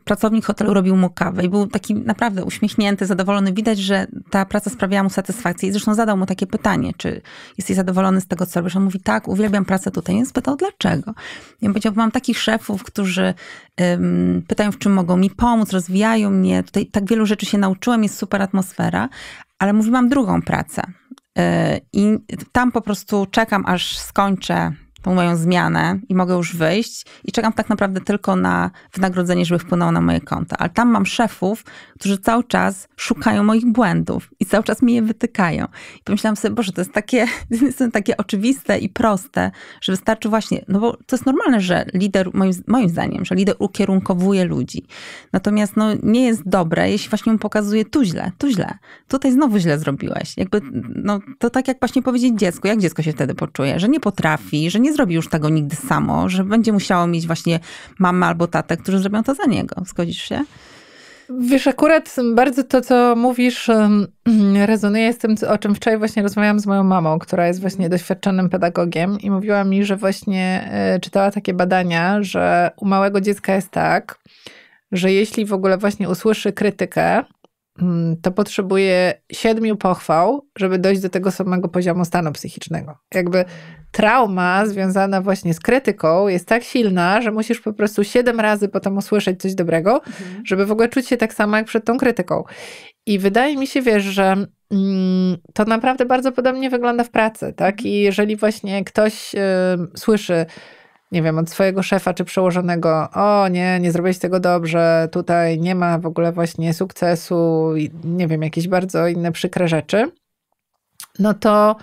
pracownik hotelu robił mu kawę i był taki naprawdę uśmiechnięty, zadowolony. Widać, że ta praca sprawiała mu satysfakcję i zresztą zadał mu takie pytanie, czy jesteś zadowolony z tego, co robisz? On mówi, tak, uwielbiam pracę tutaj. I spytał, dlaczego? I on powiedział, mam takich szefów, którzy pytają, w czym mogą mi pomóc, rozwijają mnie. Tutaj tak wielu rzeczy się nauczyłem, jest super atmosfera atmosfera, ale mówiłam drugą pracę. Y, I tam po prostu czekam, aż skończę tą moją zmianę i mogę już wyjść i czekam tak naprawdę tylko na wynagrodzenie, żeby wpłynęło na moje konto. Ale tam mam szefów, którzy cały czas szukają moich błędów i cały czas mi je wytykają. I pomyślałam sobie, boże, to jest takie, to takie oczywiste i proste, że wystarczy właśnie, no bo to jest normalne, że lider, moim, moim zdaniem, że lider ukierunkowuje ludzi. Natomiast no, nie jest dobre, jeśli właśnie mu pokazuje tu źle, tu źle, tutaj znowu źle zrobiłeś. Jakby, no, to tak jak właśnie powiedzieć dziecku, jak dziecko się wtedy poczuje, że nie potrafi, że nie zrobi już tego nigdy samo, że będzie musiało mieć właśnie mamę albo tatę, którzy zrobią to za niego. Zgodzisz się? Wiesz, akurat bardzo to, co mówisz, rezonuje z tym, o czym wczoraj właśnie rozmawiałam z moją mamą, która jest właśnie doświadczonym pedagogiem i mówiła mi, że właśnie e, czytała takie badania, że u małego dziecka jest tak, że jeśli w ogóle właśnie usłyszy krytykę, Mm, to potrzebuje siedmiu pochwał, żeby dojść do tego samego poziomu stanu psychicznego. Jakby trauma związana właśnie z krytyką jest tak silna, że musisz po prostu siedem razy potem usłyszeć coś dobrego, mhm. żeby w ogóle czuć się tak samo jak przed tą krytyką. I wydaje mi się, wiesz, że mm, to naprawdę bardzo podobnie wygląda w pracy, tak? I jeżeli właśnie ktoś słyszy, nie wiem, od swojego szefa czy przełożonego, o nie, nie zrobiłeś tego dobrze, tutaj nie ma w ogóle właśnie sukcesu, nie wiem, jakieś bardzo inne przykre rzeczy, no to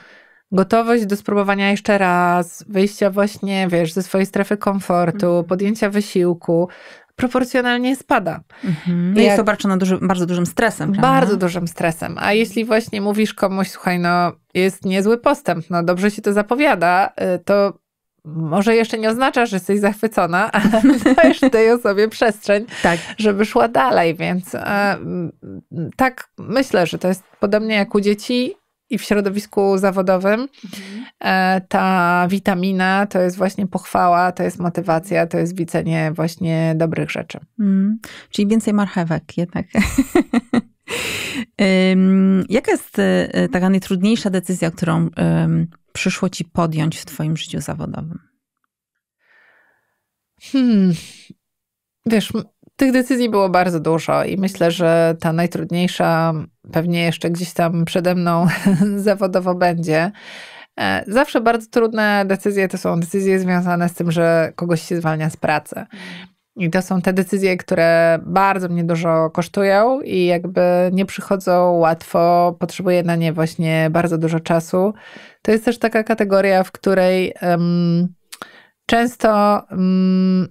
gotowość do spróbowania jeszcze raz, wyjścia właśnie, wiesz, ze swojej strefy komfortu, mhm. podjęcia wysiłku, proporcjonalnie spada. Mhm. No jest to bardzo, duży, bardzo dużym stresem. Prawda? Bardzo dużym stresem. A jeśli właśnie mówisz komuś, słuchaj, no jest niezły postęp, no dobrze się to zapowiada, y, to może jeszcze nie oznacza, że jesteś zachwycona, ale dajesz tej osobie przestrzeń, tak. żeby szła dalej, więc e, tak myślę, że to jest podobnie jak u dzieci i w środowisku zawodowym. Mhm. E, ta witamina to jest właśnie pochwała, to jest motywacja, to jest widzenie właśnie dobrych rzeczy. Mm, czyli więcej marchewek jednak. Jaka jest e, taka najtrudniejsza decyzja, którą przyszło ci podjąć w Twoim życiu zawodowym? Hmm. Wiesz, tych decyzji było bardzo dużo i myślę, że ta najtrudniejsza pewnie jeszcze gdzieś tam przede mną zawodowo będzie. E, zawsze bardzo trudne decyzje to są decyzje związane z tym, że kogoś się zwalnia z pracy. Mhm. I to są te decyzje, które bardzo mnie dużo kosztują i jakby nie przychodzą łatwo, potrzebuję na nie właśnie bardzo dużo czasu. To jest też taka kategoria, w której um, często um,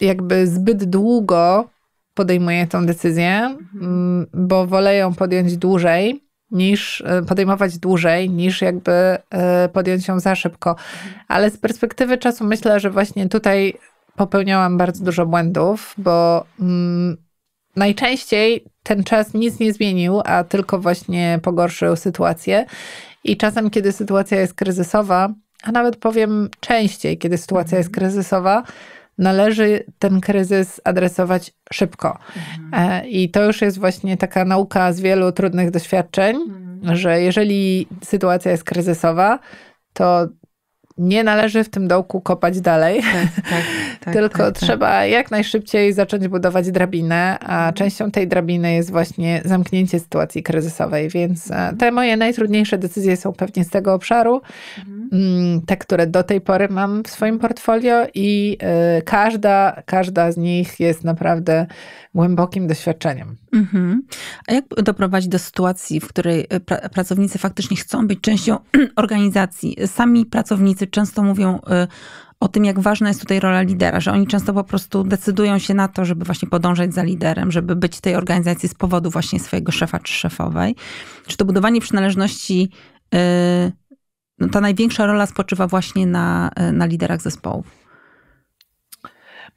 jakby zbyt długo podejmuję tą decyzję, um, bo wolę ją podjąć dłużej niż e, podejmować dłużej, niż jakby e, podjąć ją za szybko. Mhm. Ale z perspektywy czasu myślę, że właśnie tutaj popełniałam bardzo dużo błędów, bo mm, najczęściej ten czas nic nie zmienił, a tylko właśnie pogorszył sytuację. I czasem, kiedy sytuacja jest kryzysowa, a nawet powiem częściej, kiedy sytuacja jest mhm. kryzysowa, należy ten kryzys adresować szybko. Mhm. E, I to już jest właśnie taka nauka z wielu trudnych doświadczeń, mhm. że jeżeli sytuacja jest kryzysowa, to nie należy w tym dołku kopać dalej, tak, tak, tak, tak, tylko tak, tak. trzeba jak najszybciej zacząć budować drabinę, a mhm. częścią tej drabiny jest właśnie zamknięcie sytuacji kryzysowej, więc e, mhm. te moje najtrudniejsze decyzje są pewnie z tego obszaru, mhm. Mm, te, które do tej pory mam w swoim portfolio i e, każda, każda z nich jest naprawdę głębokim doświadczeniem. Mhm. A jak doprowadzić do sytuacji, w której e, pra pracownicy faktycznie chcą być częścią organizacji? Sami pracownicy często mówią e, o tym, jak ważna jest tutaj rola lidera, że oni często po prostu decydują się na to, żeby właśnie podążać za liderem, żeby być tej organizacji z powodu właśnie swojego szefa czy szefowej. Czy to budowanie przynależności, e, no ta największa rola spoczywa właśnie na, na liderach zespołów?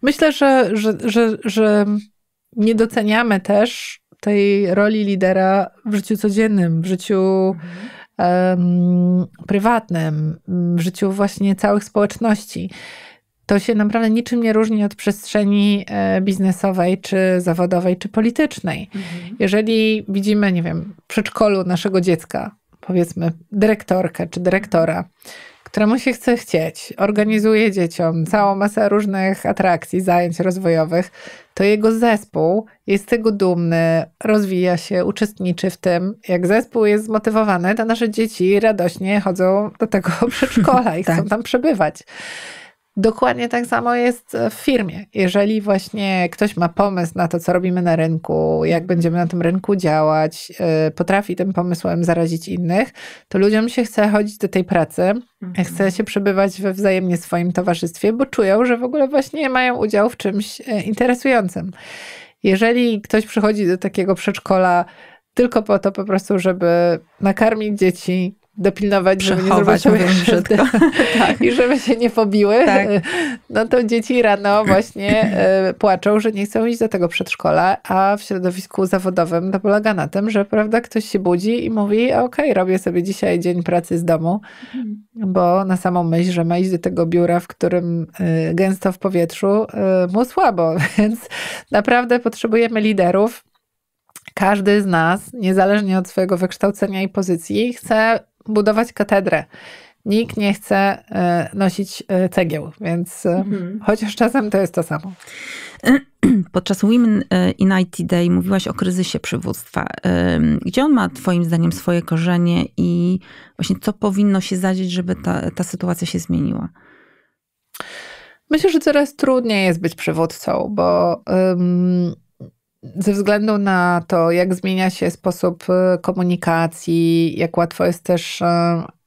Myślę, że, że, że, że nie doceniamy też tej roli lidera w życiu codziennym, w życiu um, prywatnym, w życiu właśnie całych społeczności. To się naprawdę niczym nie różni od przestrzeni e, biznesowej, czy zawodowej, czy politycznej. Mhm. Jeżeli widzimy, nie wiem, w przedszkolu naszego dziecka, powiedzmy, dyrektorkę czy dyrektora, któremu się chce chcieć, organizuje dzieciom całą masę różnych atrakcji, zajęć rozwojowych, to jego zespół jest z tego dumny, rozwija się, uczestniczy w tym. Jak zespół jest zmotywowany, to nasze dzieci radośnie chodzą do tego przedszkola i tak. chcą tam przebywać. Dokładnie tak samo jest w firmie. Jeżeli właśnie ktoś ma pomysł na to, co robimy na rynku, jak będziemy na tym rynku działać, y, potrafi tym pomysłem zarazić innych, to ludziom się chce chodzić do tej pracy, mhm. chce się przebywać we wzajemnie swoim towarzystwie, bo czują, że w ogóle właśnie mają udział w czymś y, interesującym. Jeżeli ktoś przychodzi do takiego przedszkola tylko po to po prostu, żeby nakarmić dzieci, dopilnować, żeby nie zrobić sobie tak. tak. i żeby się nie pobiły, tak. no to dzieci rano właśnie e, płaczą, że nie chcą iść do tego przedszkola, a w środowisku zawodowym to polega na tym, że prawda, ktoś się budzi i mówi, okej, okay, robię sobie dzisiaj dzień pracy z domu, mhm. bo na samą myśl, że ma iść do tego biura, w którym e, gęsto w powietrzu, e, mu słabo, więc naprawdę potrzebujemy liderów, każdy z nas, niezależnie od swojego wykształcenia i pozycji, chce budować katedrę. Nikt nie chce e, nosić e, cegieł, więc e, mhm. chociaż czasem to jest to samo. Podczas Women in IT Day mówiłaś o kryzysie przywództwa. Gdzie on ma Twoim zdaniem swoje korzenie i właśnie co powinno się zadzieć, żeby ta, ta sytuacja się zmieniła? Myślę, że coraz trudniej jest być przywódcą, bo. Um, ze względu na to, jak zmienia się sposób y, komunikacji, jak łatwo jest też y,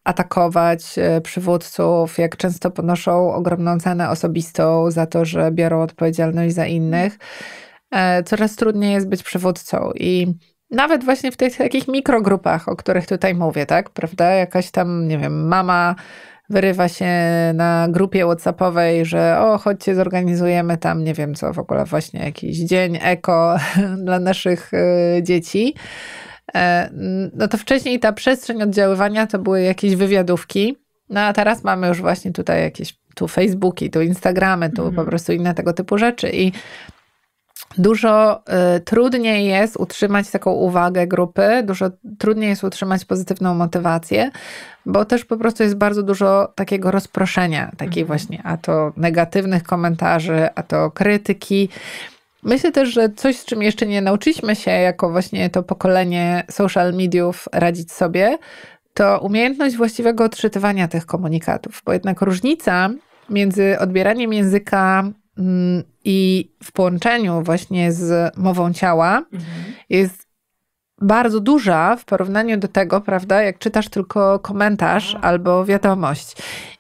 atakować y, przywódców, jak często ponoszą ogromną cenę osobistą za to, że biorą odpowiedzialność za innych, coraz trudniej jest być przywódcą. I nawet właśnie w tych takich mikrogrupach, o których tutaj mówię, tak, prawda? Jakaś tam, nie wiem, mama wyrywa się na grupie WhatsAppowej, że o, chodźcie, zorganizujemy tam, nie wiem co, w ogóle właśnie jakiś dzień eko dla naszych y, dzieci. E, no to wcześniej ta przestrzeń oddziaływania to były jakieś wywiadówki, no a teraz mamy już właśnie tutaj jakieś tu Facebooki, tu Instagramy, tu mhm. po prostu inne tego typu rzeczy i Dużo y, trudniej jest utrzymać taką uwagę grupy, dużo trudniej jest utrzymać pozytywną motywację, bo też po prostu jest bardzo dużo takiego rozproszenia, takiej mhm. właśnie, a to negatywnych komentarzy, a to krytyki. Myślę też, że coś, z czym jeszcze nie nauczyliśmy się jako właśnie to pokolenie social mediów radzić sobie, to umiejętność właściwego odczytywania tych komunikatów, bo jednak różnica między odbieraniem języka Mm, i w połączeniu właśnie z mową ciała mhm. jest bardzo duża w porównaniu do tego, prawda, jak czytasz tylko komentarz albo wiadomość.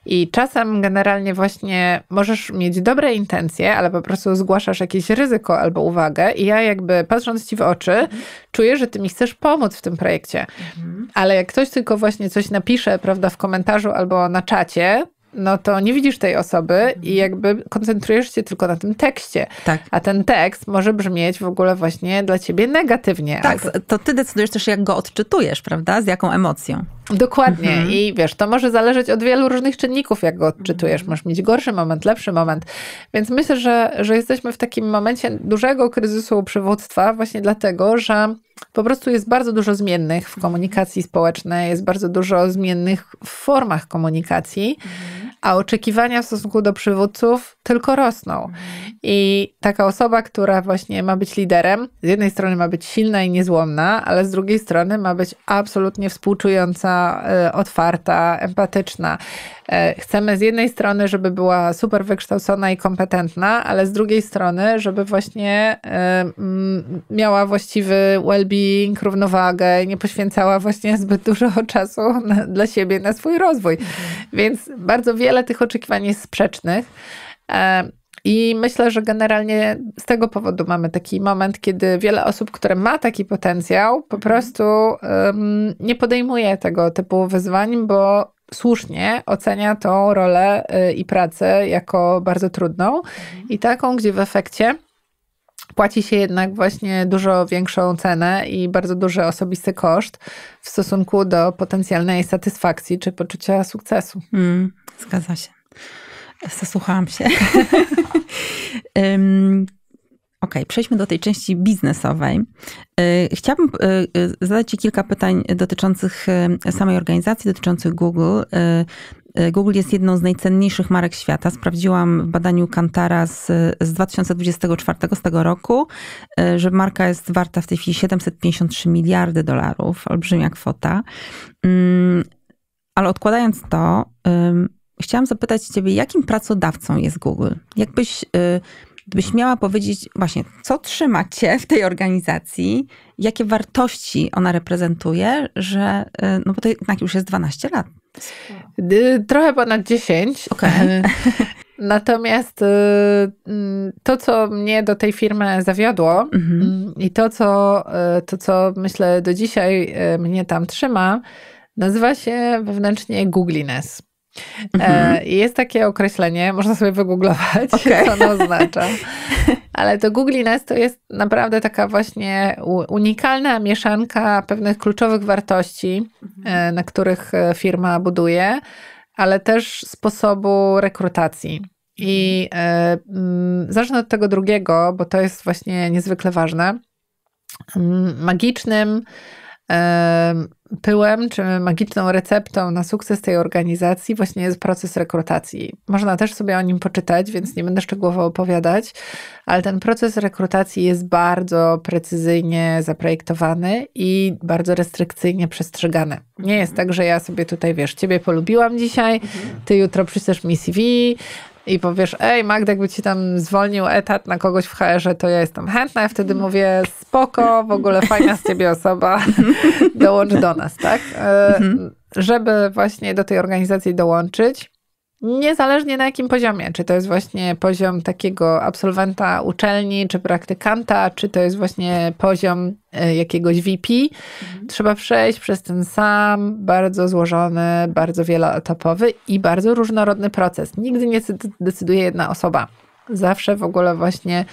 I czasem generalnie właśnie możesz mieć dobre intencje, ale po prostu zgłaszasz jakieś ryzyko albo uwagę, i ja jakby patrząc ci w oczy, mhm. czuję, że ty mi chcesz pomóc w tym projekcie. Mhm. Ale jak ktoś tylko właśnie coś napisze, prawda, w komentarzu albo na czacie, no to nie widzisz tej osoby i mhm. jakby koncentrujesz się tylko na tym tekście. Tak. A ten tekst może brzmieć w ogóle właśnie dla ciebie negatywnie. Tak, to ty decydujesz też, jak go odczytujesz, prawda? Z jaką emocją. Dokładnie. Mhm. I wiesz, to może zależeć od wielu różnych czynników, jak go odczytujesz. Możesz mhm. mieć gorszy moment, lepszy moment. Więc myślę, że, że jesteśmy w takim momencie dużego kryzysu przywództwa właśnie dlatego, że po prostu jest bardzo dużo zmiennych w komunikacji społecznej, jest bardzo dużo zmiennych w formach komunikacji, mhm. a oczekiwania w stosunku do przywódców tylko rosną. Mhm. I taka osoba, która właśnie ma być liderem, z jednej strony ma być silna i niezłomna, ale z drugiej strony ma być absolutnie współczująca, e, otwarta, empatyczna. E, chcemy z jednej strony, żeby była super wykształcona i kompetentna, ale z drugiej strony, żeby właśnie e, miała właściwy well-being, równowagę i nie poświęcała właśnie zbyt dużo czasu na, dla siebie, na swój rozwój. Mhm. Więc bardzo wiele tych oczekiwań jest sprzecznych. E, I myślę, że generalnie z tego powodu mamy taki moment, kiedy wiele osób, które ma taki potencjał, po mhm. prostu um, nie podejmuje tego typu wyzwań, bo słusznie ocenia tą rolę y, i pracę jako bardzo trudną mhm. i taką, gdzie w efekcie płaci się jednak właśnie dużo większą cenę i bardzo duży osobisty koszt w stosunku do potencjalnej satysfakcji czy poczucia sukcesu. Mm, zgadza się. Zasłuchałam się. um, OK, przejdźmy do tej części biznesowej. E, chciałabym e, e, zadać Ci kilka pytań dotyczących samej organizacji, dotyczących Google. Google jest jedną z najcenniejszych marek świata. Sprawdziłam w badaniu Kantara z, z 2024, z tego roku, że marka jest warta w tej chwili 753 miliardy dolarów, olbrzymia kwota. Mm, ale odkładając to, chciałam zapytać Ciebie, jakim pracodawcą jest Google? Jakbyś, y, gdybyś miała powiedzieć właśnie, co trzyma Cię w tej organizacji, jakie wartości ona reprezentuje, że, y, no bo to jednak już jest 12 lat. Y, trochę ponad 10. Okay. Natomiast mm, to, co mnie do tej firmy zawiodło mhm. mm, i to co, to, co myślę do dzisiaj mnie tam trzyma, nazywa się wewnętrznie Googliness. Mhm. E, jest takie określenie, można sobie wygooglować, okay. co ono oznacza. Ale to googliness to jest naprawdę taka właśnie unikalna mieszanka pewnych kluczowych wartości, e, mhm. na których e, firma buduje, ale też sposobu rekrutacji. I mhm. mm, zacznę od tego drugiego, bo to jest właśnie niezwykle ważne. Magicznym pyłem czy magiczną receptą na sukces tej organizacji właśnie jest proces rekrutacji. Można też sobie o nim poczytać, więc nie będę szczegółowo opowiadać, ale ten proces rekrutacji jest bardzo precyzyjnie zaprojektowany i bardzo restrykcyjnie przestrzegany. Nie jest tak, że ja sobie tutaj, wiesz, ciebie polubiłam dzisiaj, ty jutro przyślesz mi CV, i powiesz, ej Magda, jakby ci tam zwolnił etat na kogoś w HR-ze, to ja jestem chętna. Ja wtedy mhm. mówię, spoko, w ogóle fajna z ciebie osoba, mhm. dołącz do nas, tak? E, mhm. Żeby właśnie do tej organizacji dołączyć, Niezależnie na jakim poziomie, czy to jest właśnie poziom takiego absolwenta uczelni, czy praktykanta, czy to jest właśnie poziom e, jakiegoś VP, mhm. trzeba przejść przez ten sam bardzo złożony, bardzo wieloetapowy i bardzo różnorodny proces. Nigdy nie decyduje jedna osoba. Zawsze w ogóle właśnie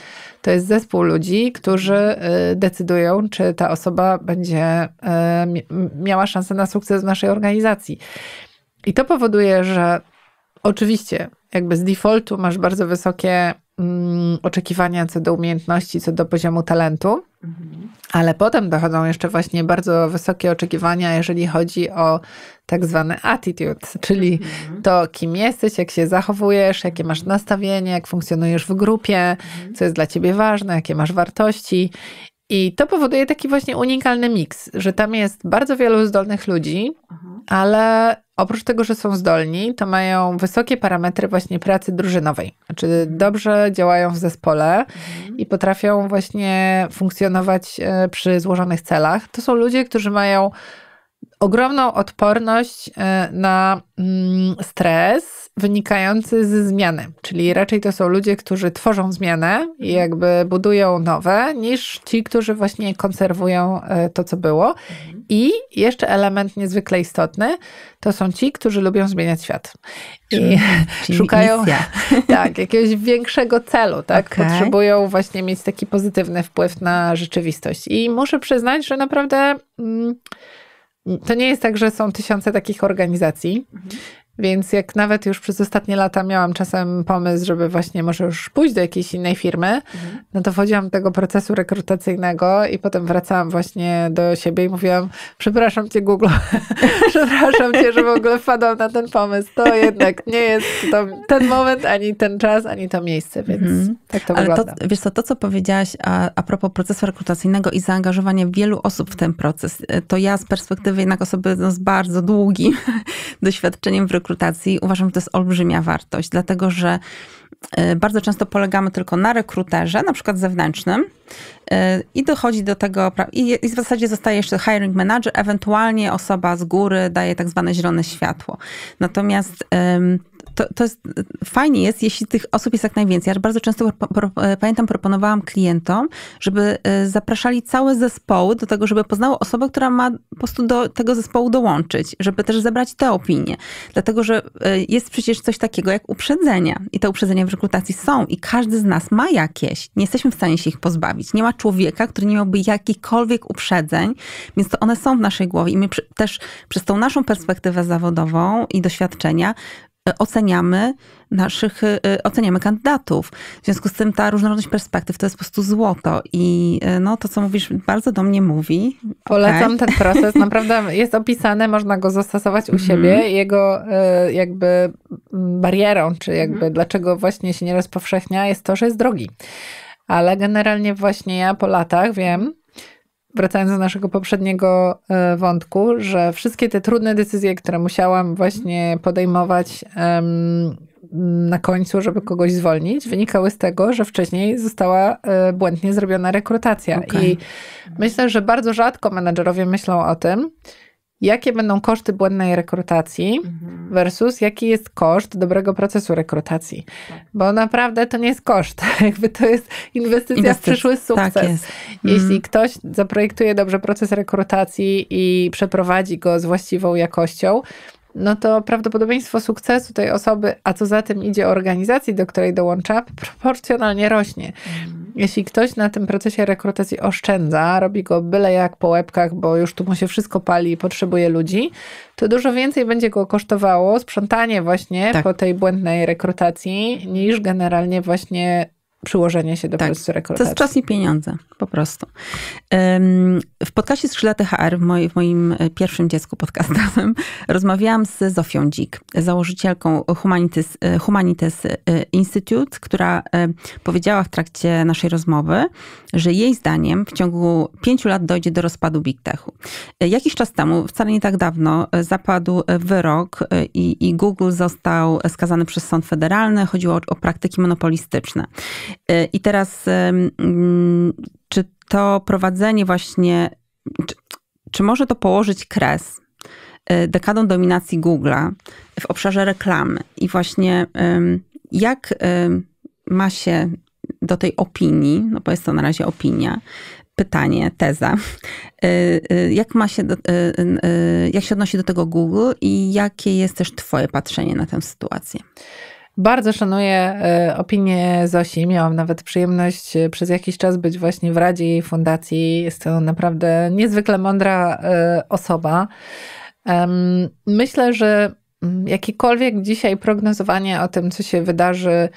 to jest zespół ludzi, którzy e, decydują, czy ta osoba będzie e, miała szansę na sukces w naszej organizacji. I to powoduje, że Oczywiście, jakby z defaultu masz bardzo wysokie mm, oczekiwania co do umiejętności, co do poziomu talentu, mhm. ale potem dochodzą jeszcze właśnie bardzo wysokie oczekiwania, jeżeli chodzi o tak zwany attitude, czyli mhm. to, kim jesteś, jak się zachowujesz, jakie masz mhm. nastawienie, jak funkcjonujesz w grupie, mhm. co jest dla ciebie ważne, jakie masz wartości. I to powoduje taki właśnie unikalny miks, że tam jest bardzo wielu zdolnych ludzi, ale oprócz tego, że są zdolni, to mają wysokie parametry właśnie pracy drużynowej. Znaczy dobrze działają w zespole mhm. i potrafią właśnie funkcjonować e, przy złożonych celach. To są ludzie, którzy mają ogromną odporność e, na mm, stres wynikający ze zmiany. Czyli raczej to są ludzie, którzy tworzą zmianę i mhm. jakby budują nowe, niż ci, którzy właśnie konserwują e, to, co było. Mhm. I jeszcze element niezwykle istotny, to są ci, którzy lubią zmieniać świat. I czyli szukają tak, jakiegoś większego celu, tak? Okay. Potrzebują właśnie mieć taki pozytywny wpływ na rzeczywistość. I muszę przyznać, że naprawdę. Mm, to nie jest tak, że są tysiące takich organizacji. Mhm. Więc jak nawet już przez ostatnie lata miałam czasem pomysł, żeby właśnie może już pójść do jakiejś innej firmy, mhm. no to wchodziłam do tego procesu rekrutacyjnego i potem wracałam właśnie do siebie i mówiłam, przepraszam cię Google, przepraszam cię, że w ogóle wpadłam na ten pomysł. To jednak nie jest to, ten moment, ani ten czas, ani to miejsce, więc mhm. tak to Ale wygląda. To, wiesz co, to co powiedziałaś a, a propos procesu rekrutacyjnego i zaangażowania wielu osób w ten proces, e, to ja z perspektywy jednak osoby no, z bardzo długim doświadczeniem w rekrutacji rekrutacji uważam, że to jest olbrzymia wartość, dlatego że E, bardzo często polegamy tylko na rekruterze, na przykład zewnętrznym, e, i dochodzi do tego, i w zasadzie zostaje jeszcze hiring manager, ewentualnie osoba z góry daje tak zwane zielone światło. Natomiast to, to jest, fajnie jest, jeśli tych osób jest jak najwięcej. Ja bardzo często e, pamiętam, proponowałam klientom, żeby zapraszali całe zespoły do tego, żeby poznało osobę, która ma po prostu do tego zespołu dołączyć, żeby też zebrać te opinie. Dlatego, że jest przecież coś takiego jak uprzedzenia i te uprzedzenia doświadczenia w rekrutacji są i każdy z nas ma jakieś. Nie jesteśmy w stanie się ich pozbawić. Nie ma człowieka, który nie miałby jakichkolwiek uprzedzeń, więc to one są w naszej głowie i my przy, też przez tą naszą perspektywę zawodową i doświadczenia E, oceniamy naszych, e, oceniamy kandydatów. W związku z tym ta różnorodność perspektyw to jest po prostu złoto i e, no to, co mówisz, bardzo do mnie mówi. Polecam okay. ten proces, naprawdę jest opisany, można go zastosować u mm -hmm. siebie. Jego jakby barierą, czy jakby mm -hmm. dlaczego właśnie się nie rozpowszechnia jest to, że jest drogi. Ale generalnie właśnie ja po latach wiem, wracając do naszego poprzedniego e, wątku, że wszystkie te trudne decyzje, które musiałam właśnie podejmować na końcu, żeby kogoś zwolnić, wynikały z tego, że wcześniej została e, błędnie zrobiona rekrutacja. Okay. I myślę, że bardzo rzadko menedżerowie myślą o tym, jakie będą koszty błędnej rekrutacji mhm. versus jaki jest koszt dobrego procesu rekrutacji. Tak. Bo naprawdę to nie jest koszt, jakby to jest inwestycja Inwestyc- w przyszły tak sukces. Tak Jeśli mhm. ktoś zaprojektuje dobrze proces rekrutacji i przeprowadzi go z właściwą jakością, no to prawdopodobieństwo sukcesu tej osoby, a co za tym idzie organizacji, do której dołącza, proporcjonalnie rośnie. Mhm. Jeśli ktoś na tym procesie rekrutacji oszczędza, robi go byle jak po łebkach, bo już tu mu się wszystko pali i potrzebuje ludzi, to dużo więcej będzie go kosztowało sprzątanie właśnie tak. po tej błędnej rekrutacji, niż generalnie właśnie przyłożenie się do tak. procesu rekrutacji. To jest czas i pieniądze, po prostu. Um, w podcaście Skrzylate HR, w, w moim e, pierwszym dziecku podcastowym, rozmawiałam z Zofią Dzik, założycielką Humanities, e, Humanities e, Institute, która powiedziała w trakcie naszej rozmowy, że jej zdaniem w ciągu pięciu lat dojdzie do rozpadu Big Techu. Jakiś czas temu, wcale nie tak dawno, zapadł wyrok i, i Google został skazany przez sąd federalny. Chodziło o, o praktyki monopolistyczne. I teraz czy to prowadzenie właśnie czy, czy może to położyć kres y, dekadą dominacji Google'a w obszarze reklamy i właśnie jak ma się do tej opinii, no bo jest to na razie opinia, pytanie, teza, y, y, jak ma się, do, jak się odnosi do tego Google i jakie jest też twoje patrzenie na tę sytuację? Bardzo szanuję e, opinię Zosi. Miałam nawet przyjemność e, przez jakiś czas być właśnie w Radzie jej fundacji. Jest to naprawdę niezwykle mądra e, osoba. Myślę, że mm, jakiekolwiek dzisiaj prognozowanie o tym, co się wydarzy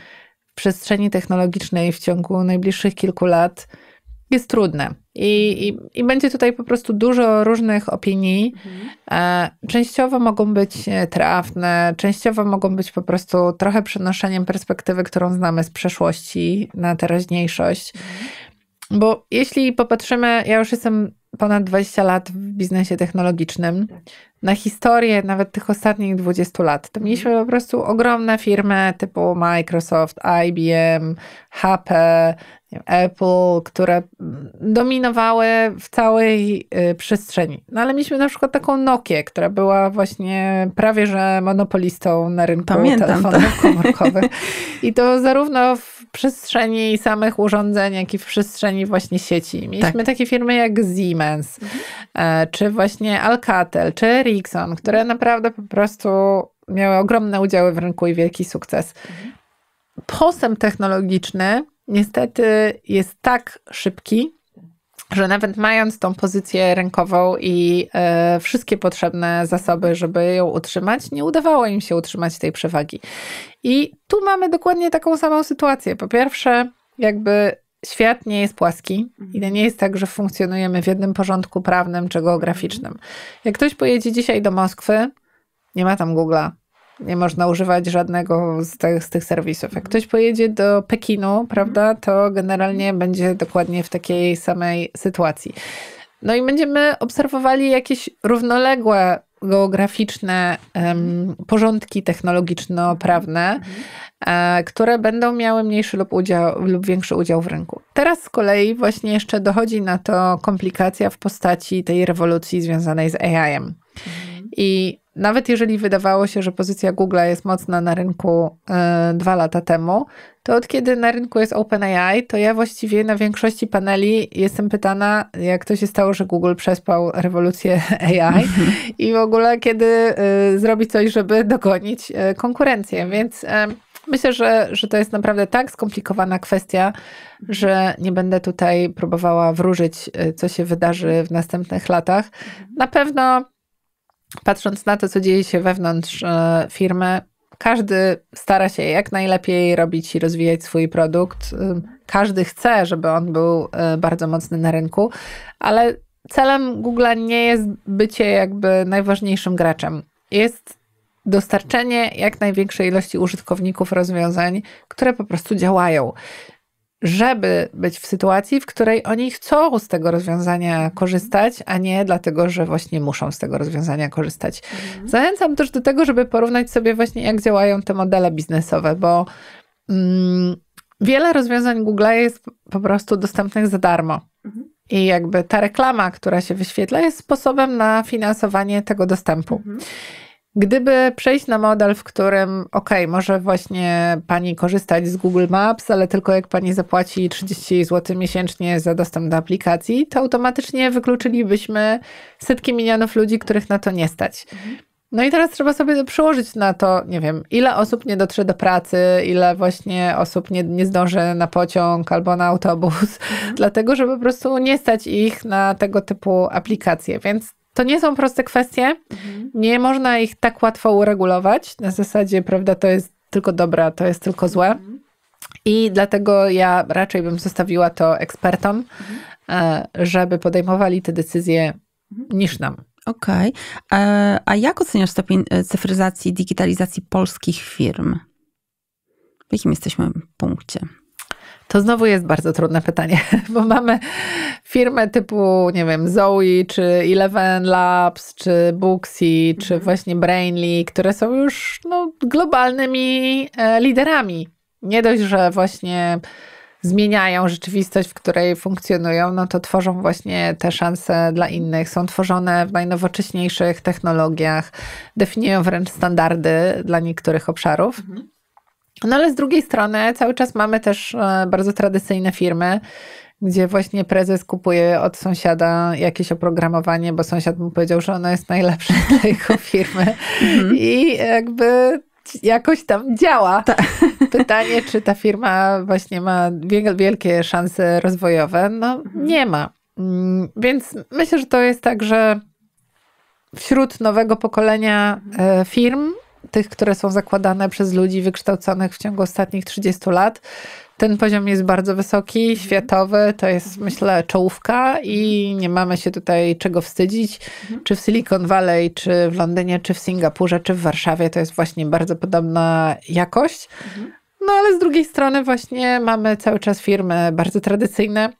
w przestrzeni technologicznej w ciągu najbliższych kilku lat, jest trudne. I, i, I, będzie tutaj po prostu dużo różnych opinii. Mhm. E, częściowo mogą być e, trafne, częściowo mogą być po prostu trochę przenoszeniem perspektywy, którą znamy z przeszłości na teraźniejszość. Mhm. Bo jeśli popatrzymy, ja już jestem ponad 20 lat w biznesie technologicznym, tak na historię nawet tych ostatnich 20 lat. To mhm. mieliśmy po prostu ogromne firmy typu Microsoft, IBM, HP, Apple, które dominowały w całej y, przestrzeni. No ale mieliśmy na przykład taką Nokię, która była właśnie prawie że monopolistą na rynku Pamiętam telefonów to. komórkowych. I to zarówno w przestrzeni samych urządzeń, jak i w przestrzeni właśnie sieci. Mieliśmy tak. takie firmy jak Siemens, mhm. e, czy właśnie Alcatel, czy Ericsson, które naprawdę po prostu miały ogromne udziały w rynku i wielki sukces. Mhm. Postęp technologiczny niestety jest tak szybki, że nawet mając tą pozycję rynkową i e, wszystkie potrzebne zasoby, żeby ją utrzymać, nie udawało im się utrzymać tej przewagi. I tu mamy dokładnie taką samą sytuację. Po pierwsze, jakby świat nie jest płaski i to mhm. nie jest tak, że funkcjonujemy w jednym porządku prawnym czy geograficznym. Mhm. Jak ktoś pojedzie dzisiaj do Moskwy, nie ma tam Google'a. Nie można używać żadnego z tych, z tych serwisów. Jak mhm. ktoś pojedzie do Pekinu, prawda, to generalnie będzie dokładnie w takiej samej sytuacji. No i będziemy obserwowali jakieś równoległe geograficzne um, porządki technologiczno-prawne, mhm. które będą miały mniejszy lub, udział, lub większy udział w rynku. Teraz z kolei właśnie jeszcze dochodzi na to komplikacja w postaci tej rewolucji związanej z AI-em. Mhm. I nawet jeżeli wydawało się, że pozycja Google jest mocna na rynku y, dwa lata temu, to od kiedy na rynku jest OpenAI, to ja właściwie na większości paneli jestem pytana, jak to się stało, że Google przespał rewolucję AI i w ogóle kiedy y, coś, żeby dogonić y, konkurencję. Więc myślę, że, że to jest naprawdę tak skomplikowana kwestia, że nie będę tutaj próbowała wróżyć, co się wydarzy w następnych latach. Na pewno patrząc na to, co dzieje się wewnątrz e, firmy, każdy stara się jak najlepiej robić i rozwijać swój produkt. E, każdy chce, żeby on był e, bardzo mocny na rynku, ale celem Google nie jest bycie jakby najważniejszym graczem. Jest dostarczenie jak największej ilości użytkowników rozwiązań, które po prostu działają żeby być w sytuacji, w której oni chcą z tego rozwiązania korzystać, a nie dlatego, że właśnie muszą z tego rozwiązania korzystać. Mhm. Zachęcam też do tego, żeby porównać sobie właśnie, jak działają te modele biznesowe, bo mm, wiele rozwiązań Google jest po prostu dostępnych za darmo. Mhm. I jakby ta reklama, która się wyświetla, jest sposobem na finansowanie tego dostępu. Mhm. Gdyby przejść na model, w którym ok, może właśnie pani korzystać z Google Maps, ale tylko jak pani zapłaci 30 zł miesięcznie za dostęp do aplikacji, to automatycznie wykluczylibyśmy setki milionów ludzi, których na to nie stać. Mhm. No i teraz trzeba sobie przyłożyć na to, nie wiem, ile osób nie dotrze do pracy, ile właśnie osób nie, nie zdąży na pociąg albo na autobus, mhm. dlatego że po prostu nie stać ich na tego typu aplikacje. Więc to nie są proste kwestie, mhm. nie można ich tak łatwo uregulować. Na zasadzie, prawda, to jest tylko dobra, to jest tylko złe. Mhm. I dlatego ja raczej bym zostawiła to ekspertom, mhm. E, żeby podejmowali te decyzje mhm. niż nam. Okej. Okay. E, a jak oceniasz stopień e, cyfryzacji i digitalizacji polskich firm? W jakim jesteśmy punkcie? To znowu jest bardzo trudne pytanie, bo mamy firmy typu, nie wiem, Zoe, czy Eleven Labs, czy Booksy, czy mhm. właśnie Brainly, które są już no, globalnymi e, liderami. Nie dość, że właśnie zmieniają rzeczywistość, w której funkcjonują, no to tworzą właśnie te szanse dla innych. Są tworzone w najnowocześniejszych technologiach, definiują wręcz standardy dla niektórych obszarów. Mhm. No ale z drugiej strony cały czas mamy też e, bardzo tradycyjne firmy, gdzie właśnie prezes kupuje od sąsiada jakieś oprogramowanie, bo sąsiad mu powiedział, że ono jest najlepsze dla jego firmy. Mhm. I jakby jakoś tam działa. Ta. Pytanie, czy ta firma właśnie ma wielkie szanse rozwojowe? No mhm. nie ma. Mm, więc myślę, że to jest tak, że wśród nowego pokolenia e, firm tych, które są zakładane przez ludzi wykształconych w ciągu ostatnich 30 lat, ten poziom jest bardzo wysoki, światowy, to jest myślę czołówka i nie mamy się tutaj czego wstydzić. Mhm. Czy w Silicon Valley, czy w Londynie, czy w Singapurze, czy w Warszawie to jest właśnie bardzo podobna jakość. Mhm. No ale z drugiej strony właśnie mamy cały czas firmy bardzo tradycyjne,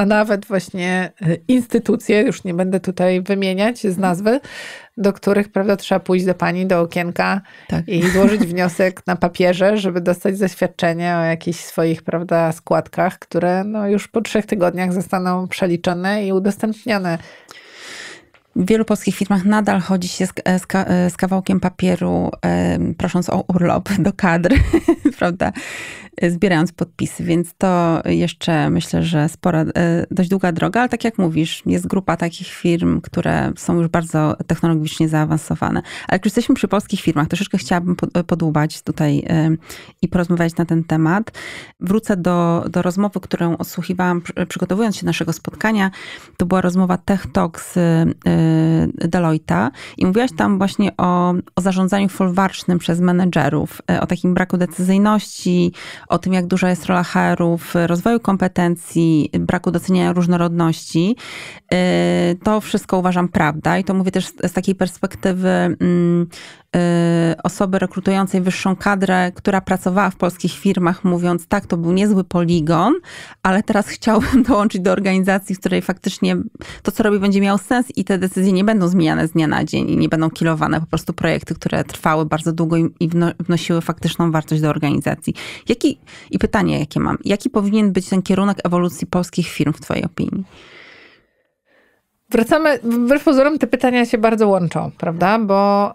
a nawet właśnie e, instytucje, już nie będę tutaj wymieniać z mhm. nazwy, do których prawda, trzeba pójść do pani do okienka tak. i złożyć wniosek na papierze, żeby dostać zaświadczenie o jakichś swoich prawda, składkach, które no, już po trzech tygodniach zostaną przeliczone i udostępnione w wielu polskich firmach nadal chodzi się z, e, z, e, z kawałkiem papieru, e, prosząc o urlop do kadr, prawda, e, zbierając podpisy, więc to jeszcze myślę, że spora, e, dość długa droga, ale tak jak mówisz, jest grupa takich firm, które są już bardzo technologicznie zaawansowane. Ale jak już jesteśmy przy polskich firmach, troszeczkę chciałabym podłubać tutaj e, i porozmawiać na ten temat. Wrócę do, do rozmowy, którą odsłuchiwałam przygotowując się do naszego spotkania. To była rozmowa Tech Talks. z y, y, Y, Deloitte'a i mówiłaś tam właśnie o, o zarządzaniu folwarcznym przez menedżerów, y, o takim braku decyzyjności, o tym, jak duża jest rola HR-ów, rozwoju kompetencji, braku doceniania różnorodności. Y, to wszystko uważam prawda i to mówię też z, z takiej perspektywy mm, Y, osoby rekrutującej wyższą kadrę, która pracowała w polskich firmach, mówiąc, tak, to był niezły poligon, ale teraz chciałbym dołączyć do organizacji, w której faktycznie to, co robi, będzie miało sens i te decyzje nie będą zmieniane z dnia na dzień i nie będą kilowane po prostu projekty, które trwały bardzo długo i wnosiły faktyczną wartość do organizacji. Jaki, I pytanie, jakie mam, jaki powinien być ten kierunek ewolucji polskich firm w Twojej opinii? Wracamy, wbrew pozorom te pytania się bardzo łączą, prawda? Bo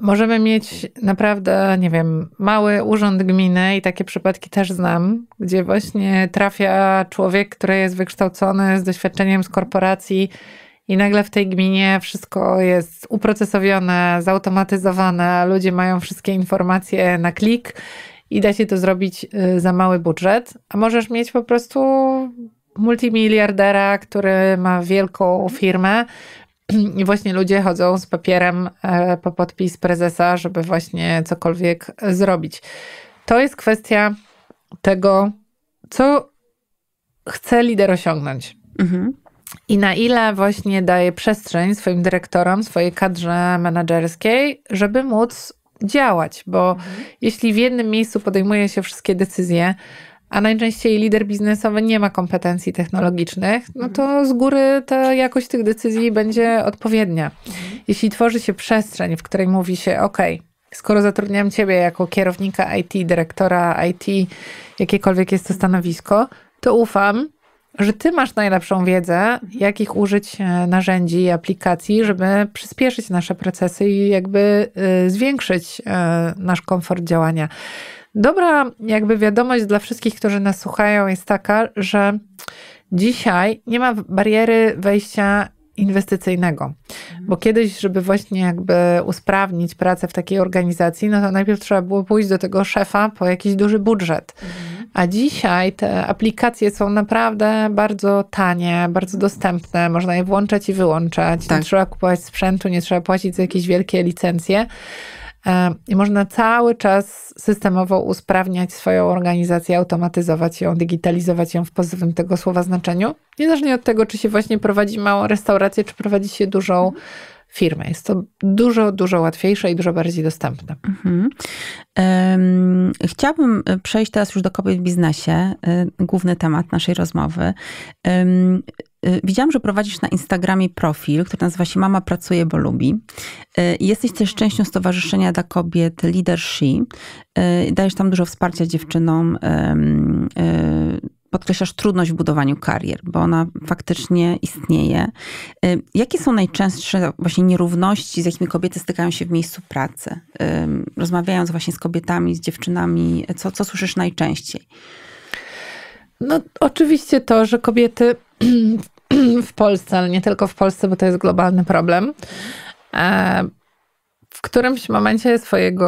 możemy mieć naprawdę, nie wiem, mały urząd gminy i takie przypadki też znam, gdzie właśnie trafia człowiek, który jest wykształcony z doświadczeniem z korporacji i nagle w tej gminie wszystko jest uprocesowione, zautomatyzowane, ludzie mają wszystkie informacje na klik i da się to zrobić y, za mały budżet, a możesz mieć po prostu multimiliardera, który ma wielką firmę. I właśnie ludzie chodzą z papierem e, po podpis prezesa, żeby właśnie cokolwiek zrobić. To jest kwestia tego, co chce lider osiągnąć. Mhm. I na ile właśnie daje przestrzeń swoim dyrektorom, swojej kadrze menedżerskiej, żeby móc działać, bo mhm. jeśli w jednym miejscu podejmuje się wszystkie decyzje, a najczęściej lider biznesowy nie ma kompetencji technologicznych, no to z góry ta jakość tych decyzji będzie odpowiednia. Jeśli tworzy się przestrzeń, w której mówi się, OK, skoro zatrudniam Ciebie jako kierownika IT, dyrektora IT, jakiekolwiek jest to stanowisko, to ufam, że Ty masz najlepszą wiedzę, jakich użyć e, narzędzi i aplikacji, żeby przyspieszyć nasze procesy i jakby y, zwiększyć e, nasz komfort działania. Dobra, jakby wiadomość dla wszystkich, którzy nas słuchają, jest taka, że dzisiaj nie ma bariery wejścia inwestycyjnego. Bo mhm. kiedyś, żeby właśnie jakby usprawnić pracę w takiej organizacji, no to najpierw trzeba było pójść do tego szefa po jakiś duży budżet. Mhm. A dzisiaj te aplikacje są naprawdę bardzo tanie, bardzo dostępne, można je włączać i wyłączać. Tak. Nie trzeba kupować sprzętu, nie trzeba płacić za jakieś wielkie licencje. E, I można cały czas systemowo usprawniać swoją organizację, automatyzować ją, digitalizować ją w pozytywnym tego słowa znaczeniu. Niezależnie od tego, czy się właśnie prowadzi małą restaurację, czy prowadzi się dużą firmy. Jest to dużo, dużo łatwiejsze i dużo bardziej dostępne. Mhm. Chciałabym e, przejść teraz już do kobiet w biznesie, e, główny temat naszej rozmowy. E, widziałam, że prowadzisz na Instagramie profil, który nazywa się Mama Pracuje, bo lubi. Jesteś też częścią Stowarzyszenia dla Kobiet Leadership. Dajesz tam dużo wsparcia dziewczynom podkreślasz trudność w budowaniu karier, bo ona faktycznie istnieje. Jakie są najczęstsze właśnie nierówności, z jakimi kobiety stykają się w miejscu pracy? Rozmawiając właśnie z kobietami, z dziewczynami, co, co słyszysz najczęściej? No, oczywiście to, że kobiety w Polsce, ale nie tylko w Polsce, bo to jest globalny problem. E, w którymś momencie swojego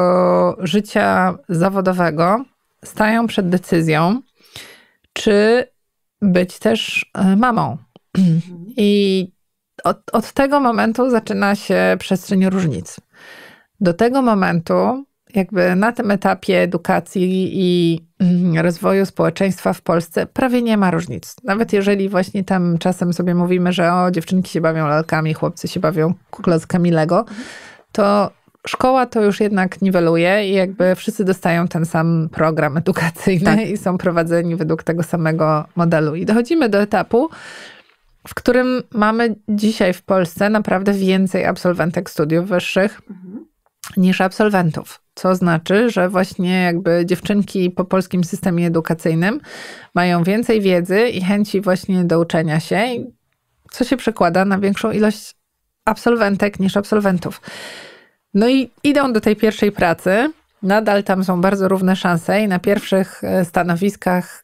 życia zawodowego stają przed decyzją, czy być też e, mamą. I od, od tego momentu zaczyna się przestrzeń różnic. Do tego momentu, jakby na tym etapie edukacji i mm, rozwoju społeczeństwa w Polsce prawie nie ma różnic. Nawet jeżeli właśnie tam czasem sobie mówimy, że o, dziewczynki się bawią lalkami, chłopcy się bawią klockami Lego, to szkoła to już jednak niweluje i jakby wszyscy dostają ten sam program edukacyjny tak. i są prowadzeni według tego samego modelu. I dochodzimy do etapu, w którym mamy dzisiaj w Polsce naprawdę więcej absolwentek studiów wyższych mhm. niż absolwentów. Co znaczy, że właśnie jakby dziewczynki po polskim systemie edukacyjnym mają więcej wiedzy i chęci właśnie do uczenia się, co się przekłada na większą ilość absolwentek niż absolwentów. No i idą do tej pierwszej pracy. Nadal tam są bardzo równe szanse i na pierwszych e, stanowiskach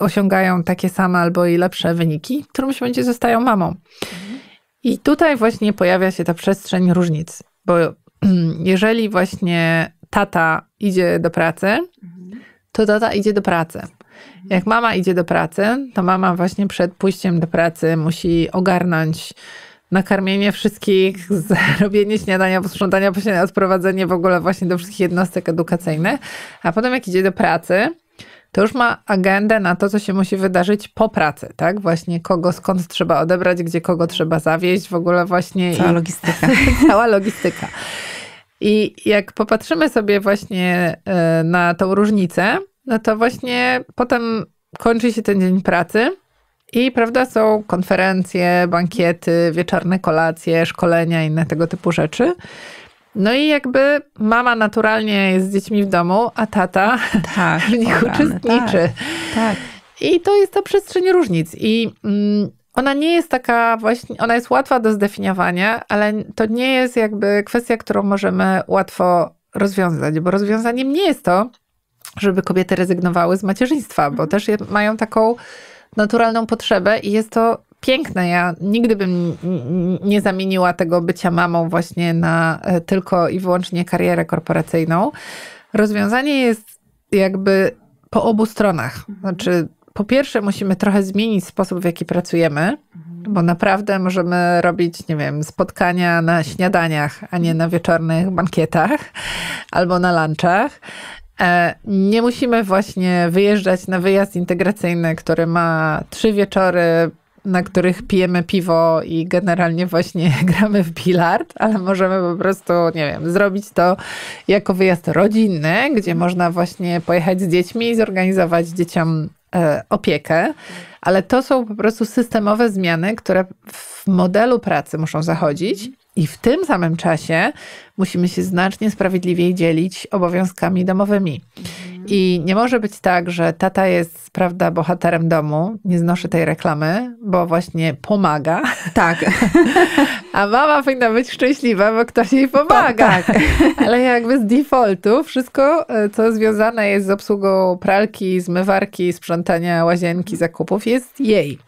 osiągają takie same albo i lepsze wyniki, w którymś momencie zostają mamą. I tutaj właśnie pojawia się ta przestrzeń różnic, bo jeżeli właśnie tata idzie do pracy, to tata idzie do pracy. Jak mama idzie do pracy, to mama właśnie przed pójściem do pracy musi ogarnąć nakarmienie wszystkich, zrobienie śniadania, posprzątania posiedzenia, odprowadzenie w ogóle właśnie do wszystkich jednostek edukacyjnych, a potem jak idzie do pracy, to już ma agendę na to, co się musi wydarzyć po pracy, tak? Właśnie kogo skąd trzeba odebrać, gdzie kogo trzeba zawieźć, w ogóle właśnie. Cała i... logistyka. Cała logistyka. I jak popatrzymy sobie właśnie e, na tą różnicę, no to właśnie potem kończy się ten dzień pracy i prawda, są konferencje, bankiety, wieczorne kolacje, szkolenia, inne tego typu rzeczy. No i jakby mama naturalnie jest z dziećmi w domu, a tata tak, w nich uczestniczy. Tak, tak. I to jest ta przestrzeń różnic. I mm, ona nie jest taka właśnie, ona jest łatwa do zdefiniowania, ale to nie jest jakby kwestia, którą możemy łatwo rozwiązać, bo rozwiązaniem nie jest to, żeby kobiety rezygnowały z macierzyństwa, bo mhm. też mają taką naturalną potrzebę i jest to piękne. Ja nigdy bym nie zamieniła tego bycia mamą właśnie na e, tylko i wyłącznie karierę korporacyjną. Rozwiązanie jest jakby po obu stronach. Mhm. Znaczy, po pierwsze, musimy trochę zmienić sposób, w jaki pracujemy, mhm. bo naprawdę możemy robić, nie wiem, spotkania na śniadaniach, a nie na wieczornych bankietach albo na lunchach. E, nie musimy właśnie wyjeżdżać na wyjazd integracyjny, który ma trzy wieczory, na których pijemy piwo i generalnie właśnie gramy w bilard, ale możemy po prostu, nie wiem, zrobić to jako wyjazd rodzinny, gdzie można właśnie pojechać z dziećmi i zorganizować dzieciom e, opiekę, ale to są po prostu systemowe zmiany, które w modelu pracy muszą zachodzić i w tym samym czasie musimy się znacznie sprawiedliwiej dzielić obowiązkami domowymi. Mhm. I nie może być tak, że tata jest, prawda, bohaterem domu, nie znoszę tej reklamy, bo właśnie pomaga. Tak. A mama powinna być szczęśliwa, bo ktoś jej pomaga. tak. tak. Ale jakby z defaultu wszystko, e, co związane jest z obsługą pralki, zmywarki, sprzątania łazienki, zakupów, jest jej.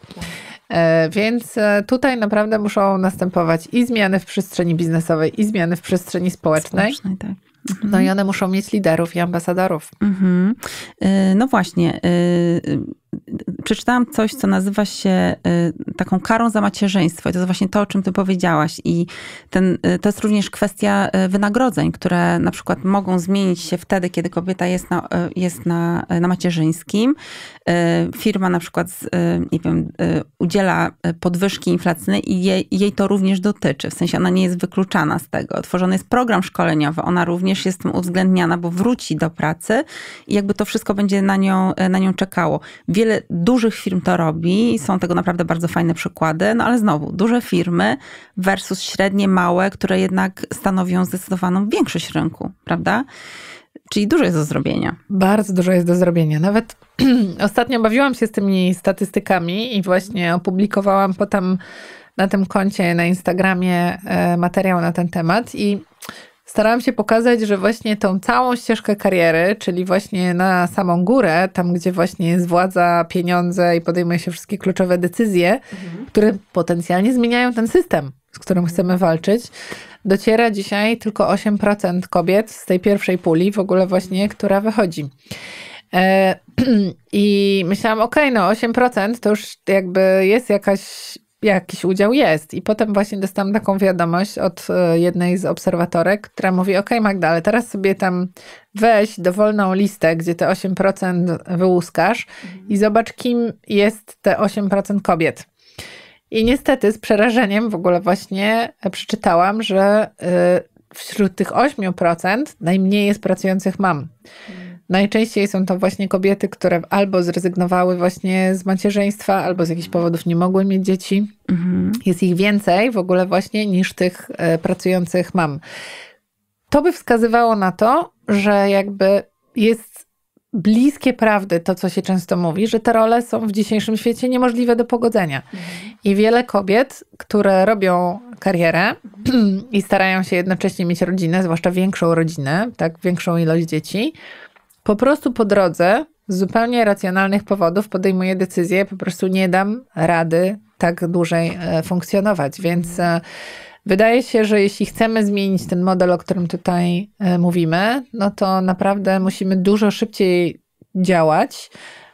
E, więc e, tutaj naprawdę muszą następować i zmiany w przestrzeni biznesowej, i zmiany w przestrzeni społecznej. społecznej tak. Mhm. No i one muszą mieć liderów i ambasadorów. Mhm. E, no właśnie przeczytałam coś, co nazywa się taką karą za macierzyństwo. I to jest właśnie to, o czym ty powiedziałaś. I ten, to jest również kwestia wynagrodzeń, które na przykład mogą zmienić się wtedy, kiedy kobieta jest na, jest na, na macierzyńskim. E, firma na przykład, e, nie wiem, e, udziela podwyżki inflacyjnej i jej, jej to również dotyczy, w sensie ona nie jest wykluczana z tego. Tworzony jest program szkoleniowy, ona również jest tym uwzględniana, bo wróci do pracy i jakby to wszystko będzie na nią, na nią czekało. Wiele dużych firm to robi, są tego naprawdę bardzo fajne przykłady, no ale znowu, duże firmy versus średnie, małe, które jednak stanowią zdecydowaną większość rynku, prawda? Czyli dużo jest do zrobienia. Bardzo dużo jest do zrobienia. Nawet ostatnio bawiłam się z tymi statystykami i właśnie opublikowałam potem na tym koncie na Instagramie e, materiał na ten temat i starałam się pokazać, że właśnie tą całą ścieżkę kariery, czyli właśnie na samą górę, tam gdzie właśnie jest władza, pieniądze i podejmuje się wszystkie kluczowe decyzje, mhm. które potencjalnie zmieniają ten system, z którym chcemy walczyć, dociera dzisiaj tylko 8% kobiet z tej pierwszej puli w ogóle właśnie, która wychodzi. E, I myślałam, okej, okay, no 8% to już jakby jest jakaś, jakiś udział jest. I potem właśnie dostałam taką wiadomość od e, jednej z obserwatorek, która mówi, okej okay, Magda, ale teraz sobie tam weź dowolną listę, gdzie te 8% wyłuskasz i zobacz, kim jest te 8% kobiet. I niestety z przerażeniem w ogóle właśnie e, przeczytałam, że e, wśród tych 8% najmniej jest pracujących mam. Mm. Najczęściej są to właśnie kobiety, które albo zrezygnowały właśnie z macierzyństwa, albo z jakichś powodów nie mogły mieć dzieci. Mhm. Jest ich więcej w ogóle właśnie niż tych e, pracujących mam. To by wskazywało na to, że jakby jest bliskie prawdy, to co się często mówi, że te role są w dzisiejszym świecie niemożliwe do pogodzenia. I wiele kobiet, które robią karierę i starają się jednocześnie mieć rodzinę, zwłaszcza większą rodzinę, tak, większą ilość dzieci, po prostu po drodze z zupełnie racjonalnych powodów podejmuje decyzję, po prostu nie dam rady tak dłużej e, funkcjonować. Więc e, Wydaje się, że jeśli chcemy zmienić ten model, o którym tutaj e, mówimy, no to naprawdę musimy dużo szybciej działać,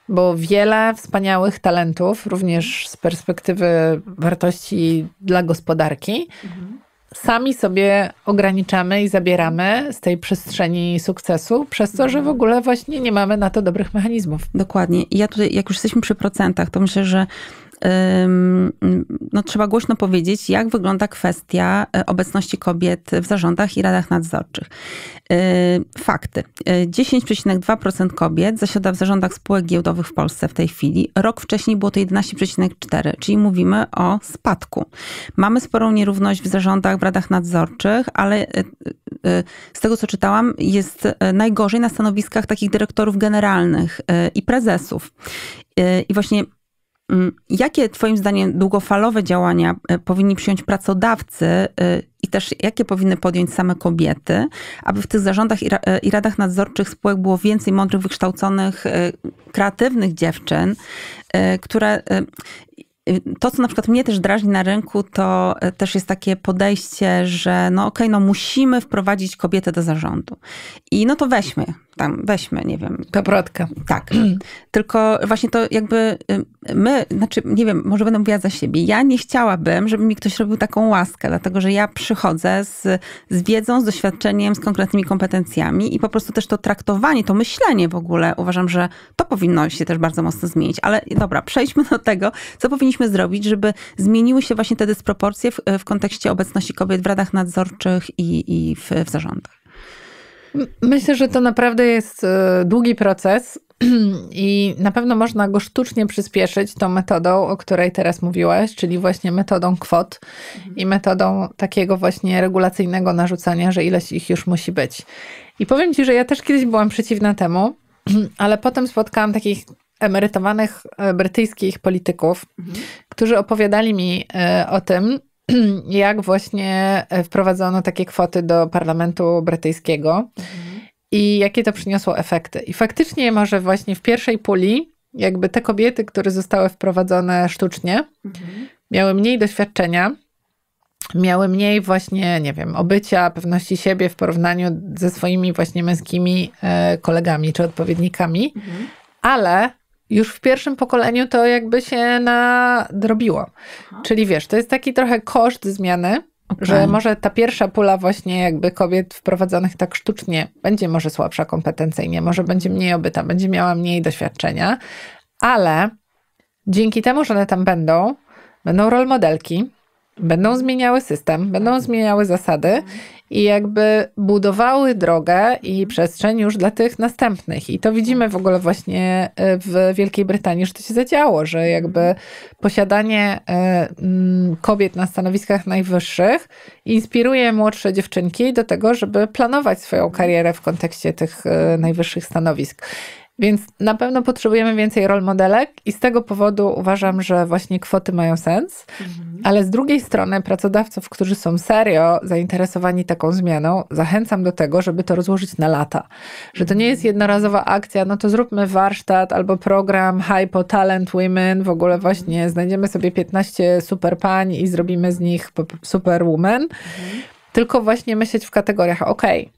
bo wiele wspaniałych talentów, również z perspektywy wartości dla gospodarki, mhm. sami sobie ograniczamy i zabieramy z tej przestrzeni sukcesu, przez to, że w mhm. ogóle właśnie nie mamy na to dobrych mechanizmów. Dokładnie. I ja tutaj, jak już jesteśmy przy procentach, to myślę, że no, trzeba głośno powiedzieć, jak wygląda kwestia e, obecności kobiet w zarządach i radach nadzorczych. Fakty. 10,2% e, kobiet zasiada w zarządach spółek giełdowych w Polsce w tej chwili. Rok wcześniej było to 11,4, czyli mówimy o spadku. Mamy sporą nierówność w zarządach, w radach nadzorczych, ale e, z tego co czytałam, jest najgorzej na stanowiskach takich dyrektorów generalnych i prezesów. I właśnie Mm, jakie Twoim zdaniem długofalowe działania e, powinni przyjąć pracodawcy e, i też jakie powinny podjąć same kobiety, aby w tych zarządach i e, radach nadzorczych spółek było więcej mądrych, wykształconych, kreatywnych dziewczyn, które Y, to, co na przykład mnie też drażni na rynku, to y, też jest takie podejście, że no okej, okay, no musimy wprowadzić kobietę do zarządu. I no to weźmy, tam weźmy, nie wiem. Paprotkę. Tak. Tylko właśnie to jakby y, my, znaczy nie wiem, może będę mówiła za siebie, ja nie chciałabym, żeby mi ktoś robił taką łaskę, dlatego że ja przychodzę z, z wiedzą, z doświadczeniem, z konkretnymi kompetencjami i po prostu też to traktowanie, to myślenie w ogóle, uważam, że to powinno się też bardzo mocno zmienić. Ale dobra, przejdźmy do tego, co powinniśmy powinniśmy zrobić, żeby zmieniły się właśnie te dysproporcje w, w kontekście obecności kobiet w radach nadzorczych i, i w, w zarządach? Myślę, że to naprawdę jest e, długi proces i na pewno można go sztucznie przyspieszyć tą metodą, o której teraz mówiłaś, czyli właśnie metodą kwot mhm. i metodą takiego właśnie regulacyjnego narzucania, że ileś ich już musi być. I powiem Ci, że ja też kiedyś byłam przeciwna temu, ale potem spotkałam takich emerytowanych e, brytyjskich polityków, mhm. którzy opowiadali mi e, o tym, jak właśnie e, wprowadzono takie kwoty do parlamentu brytyjskiego mhm. i jakie to przyniosło efekty. I faktycznie może właśnie w pierwszej puli jakby te kobiety, które zostały wprowadzone sztucznie, mhm. miały mniej doświadczenia, miały mniej właśnie, nie wiem, obycia, pewności siebie w porównaniu ze swoimi właśnie męskimi kolegami czy odpowiednikami, mhm. ale już w pierwszym pokoleniu to jakby się nadrobiło. Aha. Czyli wiesz, to jest taki trochę koszt zmiany, okay. że może ta pierwsza pula właśnie jakby kobiet wprowadzonych tak sztucznie będzie może słabsza kompetencyjnie, może będzie mniej obyta, będzie miała mniej doświadczenia, ale dzięki temu, że one tam będą, będą rol modelki, będą zmieniały system, będą tak. zmieniały zasady mhm i jakby budowały drogę i mhm. przestrzeń już dla tych następnych. I to widzimy w ogóle właśnie e, w Wielkiej Brytanii, że to się zadziało, że mhm. jakby posiadanie e, kobiet na stanowiskach najwyższych inspiruje młodsze dziewczynki do tego, żeby planować swoją karierę w kontekście tych e, najwyższych stanowisk. Więc na pewno potrzebujemy więcej rol modelek i z tego powodu uważam, że właśnie kwoty mają sens. Mhm. Ale z drugiej strony pracodawców, którzy są serio zainteresowani taką zmianą, zachęcam do tego, żeby to rozłożyć na lata. Że to nie jest mhm. jednorazowa akcja, no to zróbmy warsztat albo program Hypo Talent Women, w ogóle właśnie mhm. znajdziemy sobie 15 super pań i zrobimy z nich super Mhm. Tylko właśnie myśleć w kategoriach, Okej,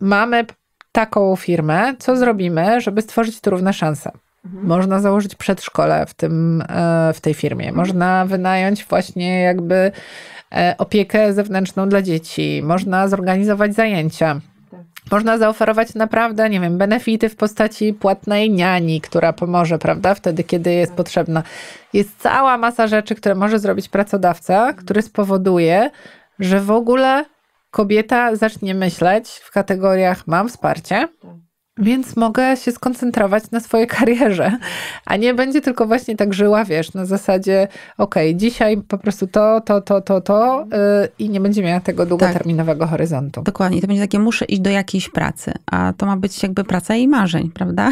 mamy taką firmę, co zrobimy, żeby stworzyć tu równe szanse. Mhm. Można założyć przedszkole w, tym, e, w tej firmie, mhm. można wynająć właśnie jakby e, opiekę zewnętrzną dla dzieci, można zorganizować zajęcia. Tak. Można zaoferować naprawdę, nie wiem, benefity w postaci płatnej niani, która pomoże, prawda, wtedy, kiedy jest tak. potrzebna. Jest cała masa rzeczy, które może zrobić pracodawca, mhm. który spowoduje, że w ogóle kobieta zacznie myśleć w kategoriach mam wsparcie, tak. więc mogę się skoncentrować na swojej karierze, a nie będzie tylko właśnie tak żyła, wiesz, na zasadzie okej, okay, dzisiaj po prostu to, to, to, to, to yy, i nie będzie miała tego długoterminowego tak. horyzontu. Dokładnie, to będzie takie muszę iść do jakiejś pracy, a to ma być jakby praca jej marzeń, prawda?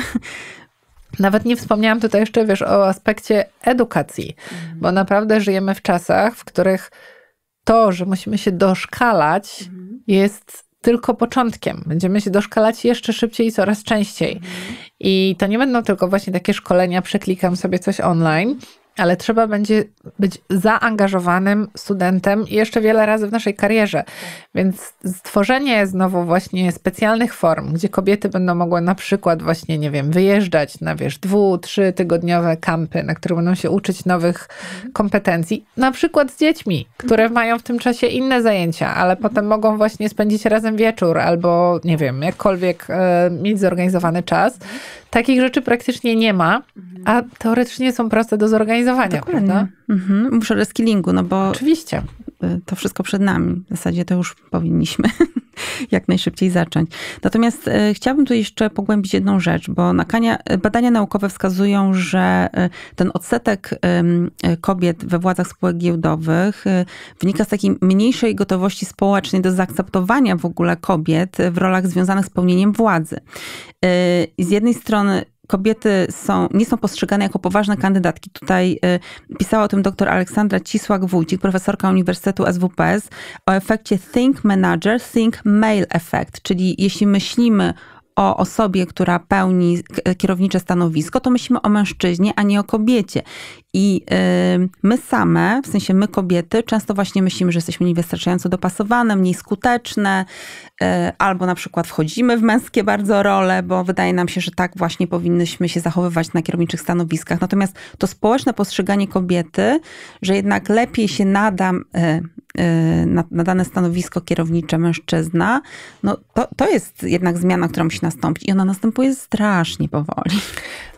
Nawet nie wspomniałam tutaj jeszcze, wiesz, o aspekcie edukacji, mhm. bo naprawdę żyjemy w czasach, w których to, że musimy się doszkalać, mhm. jest tylko początkiem. Będziemy się doszkalać jeszcze szybciej i coraz częściej. Mhm. I to nie będą tylko właśnie takie szkolenia, przeklikam sobie coś online, ale trzeba będzie być zaangażowanym studentem jeszcze wiele razy w naszej karierze. Więc stworzenie znowu właśnie specjalnych form, gdzie kobiety będą mogły na przykład właśnie, nie wiem, wyjeżdżać na wiesz, dwu, trzy tygodniowe kampy, na które będą się uczyć nowych kompetencji, na przykład z dziećmi, które mają w tym czasie inne zajęcia, ale potem mogą właśnie spędzić razem wieczór albo, nie wiem, jakkolwiek e, mieć zorganizowany czas. Takich rzeczy praktycznie nie ma, a teoretycznie są proste do zorganizowania mobilizowania, Dokładnie. prawda? Mhm. Muszę reskillingu, no bo... Oczywiście. Y, to wszystko przed nami. W zasadzie to już powinniśmy jak najszybciej zacząć. Natomiast y, chciałabym tu jeszcze pogłębić jedną rzecz, bo y, badania naukowe wskazują, że ten odsetek kobiet we władzach spółek giełdowych wynika z takiej mniejszej gotowości społecznej do zaakceptowania w ogóle kobiet w rolach związanych z pełnieniem władzy. Z jednej strony kobiety są, nie są postrzegane jako poważne kandydatki. Tutaj y, pisała o tym dr Aleksandra Cisłak-Wójcik, profesorka Uniwersytetu SWPS, o efekcie Think Manager, Think Male Effect, czyli jeśli myślimy o osobie, która pełni kierownicze stanowisko, to myślimy o mężczyźnie, a nie o kobiecie. I my same, w sensie my kobiety, często właśnie myślimy, że jesteśmy niewystarczająco dopasowane, mniej skuteczne, e, albo na przykład wchodzimy w męskie bardzo role, bo wydaje nam się, że tak właśnie powinnyśmy się zachowywać na kierowniczych stanowiskach. Natomiast to społeczne postrzeganie kobiety, że jednak lepiej się nadam e, e, na, na dane stanowisko kierownicze mężczyzna, no to, to jest jednak zmiana, która musi nastąpić i ona następuje strasznie powoli.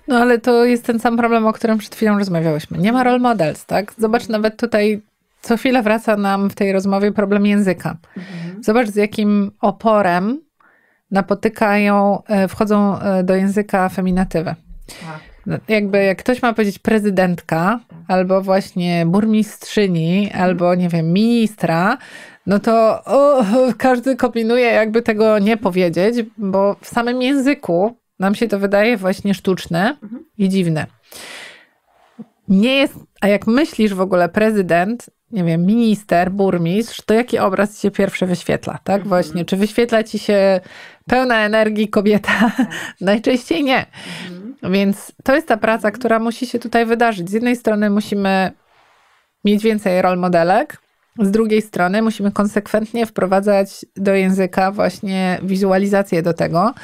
No ale to jest ten sam problem, o którym przed chwilą rozmawiałyśmy. Nie ma role models, tak? Zobacz, nawet tutaj co chwilę wraca nam w tej rozmowie problem języka. Mhm. Zobacz, z jakim oporem napotykają, e, wchodzą e, do języka feminatywy. Tak. Jakby jak ktoś ma powiedzieć prezydentka, albo właśnie burmistrzyni, albo nie wiem, ministra, no to o, każdy kombinuje jakby tego nie powiedzieć, bo w samym języku nam się to wydaje właśnie sztuczne mhm. i dziwne. Nie jest, a jak myślisz w ogóle prezydent, nie wiem, minister, burmistrz, to jaki obraz ci się pierwszy wyświetla, tak? Mhm. Właśnie, czy wyświetla ci się pełna energii kobieta? Tak. Najczęściej nie. Mhm. Więc to jest ta praca, mhm. która musi się tutaj wydarzyć. Z jednej strony musimy mieć więcej rol modelek, z drugiej strony musimy konsekwentnie wprowadzać do języka właśnie wizualizację do tego, tak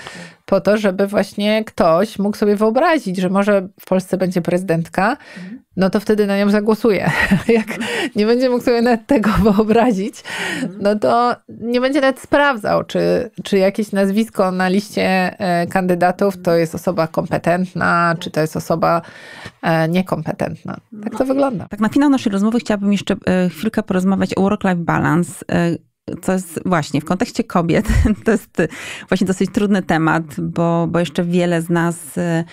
po to, żeby właśnie ktoś mógł sobie wyobrazić, że może w Polsce będzie prezydentka, no to wtedy na nią zagłosuje. Jak nie będzie mógł sobie nawet tego wyobrazić, no to nie będzie nawet sprawdzał, czy, czy jakieś nazwisko na liście e, kandydatów to jest osoba kompetentna, czy to jest osoba e, niekompetentna. Tak to wygląda. Tak na finał naszej rozmowy chciałabym jeszcze e, chwilkę porozmawiać o work-life balance co jest właśnie w kontekście kobiet, to jest właśnie dosyć trudny temat, bo, bo jeszcze wiele z nas. E,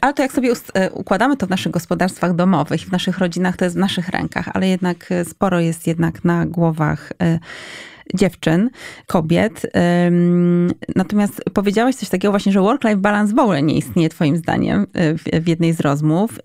ale to jak sobie e, układamy to w naszych gospodarstwach domowych, w naszych rodzinach, to jest w naszych rękach, ale jednak e, sporo jest jednak na głowach dziewczyn, kobiet. Natomiast powiedziałaś coś takiego właśnie, że work-life balance w ogóle nie istnieje twoim zdaniem e, w jednej z rozmów.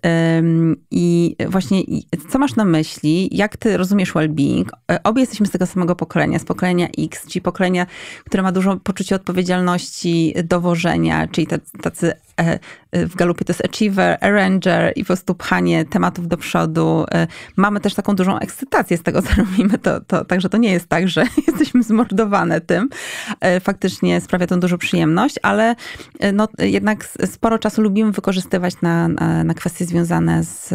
I właśnie co masz na myśli? Jak ty rozumiesz well-being? E, obie jesteśmy z tego samego pokolenia, z pokolenia X, czyli pokolenia, które ma dużo poczucia odpowiedzialności, dowożenia, czyli tacy E, e, w galupie to jest achiever, arranger i po prostu pchanie tematów do przodu. E, mamy też taką dużą ekscytację z tego, co robimy, to, to, także to nie jest tak, że jesteśmy zmordowane tym. Faktycznie sprawia to dużo przyjemność, ale no, jednak sporo czasu lubimy wykorzystywać na, na, na kwestie związane z,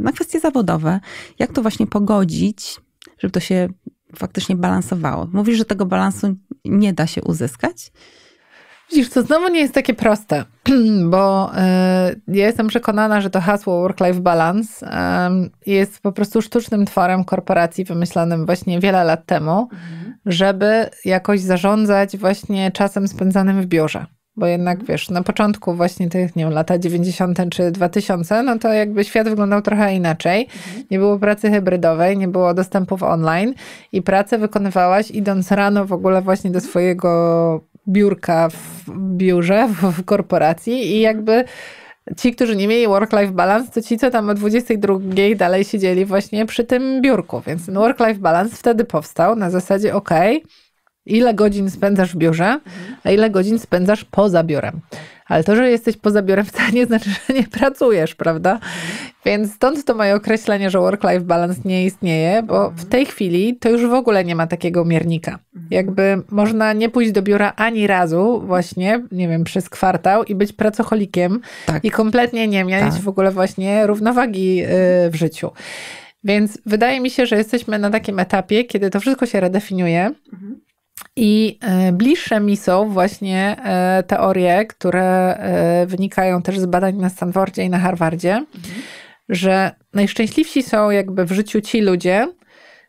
na kwestie zawodowe. Jak to właśnie pogodzić, żeby to się faktycznie balansowało. Mówisz, że tego balansu nie da się uzyskać? widzisz, to znowu nie jest takie proste, bo y, ja jestem przekonana, że to hasło Work-Life Balance y, jest po prostu sztucznym tworem korporacji wymyślanym właśnie wiele lat temu, mhm. żeby jakoś zarządzać właśnie czasem spędzanym w biurze. Bo jednak mhm. wiesz, na początku właśnie tych, nie wiem, lata 90. czy 2000, no to jakby świat wyglądał trochę inaczej. Mhm. Nie było pracy hybrydowej, nie było dostępów online i pracę wykonywałaś idąc rano w ogóle właśnie do swojego biurka w biurze, w, korporacji i jakby ci, którzy nie mieli work-life balance, to ci, co tam o 22 dalej siedzieli właśnie przy tym biurku. Więc ten work-life balance wtedy powstał na zasadzie ok, ile godzin spędzasz w biurze, a ile godzin spędzasz poza biurem ale to, że jesteś poza biurem wcale nie znaczy, że nie pracujesz, prawda? Więc stąd to moje określenie, że work-life balance nie istnieje, bo w mhm. tej chwili to już w ogóle nie ma takiego miernika. Mhm. Jakby można nie pójść do biura ani razu właśnie, nie wiem, przez kwartał i być pracocholikiem tak. i kompletnie nie mieć tak. w ogóle właśnie równowagi y, w życiu. Więc wydaje mi się, że jesteśmy na takim etapie, kiedy to wszystko się redefiniuje. Mhm. I e, bliższe mi są właśnie e, teorie, które e, wynikają też z badań na Stanfordzie i na Harvardzie, mhm. że najszczęśliwsi są jakby w życiu ci ludzie,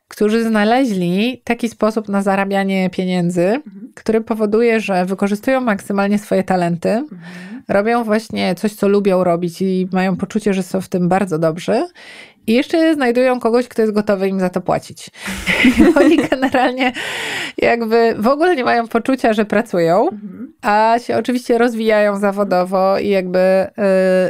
którzy znaleźli taki sposób na zarabianie pieniędzy, mhm. który powoduje, że wykorzystują maksymalnie swoje talenty, mhm. robią właśnie coś, co lubią robić i mają poczucie, że są w tym bardzo dobrzy i jeszcze znajdują kogoś, kto jest gotowy im za to płacić. oni generalnie jakby w ogóle nie mają poczucia, że pracują, mhm. a się oczywiście rozwijają zawodowo i jakby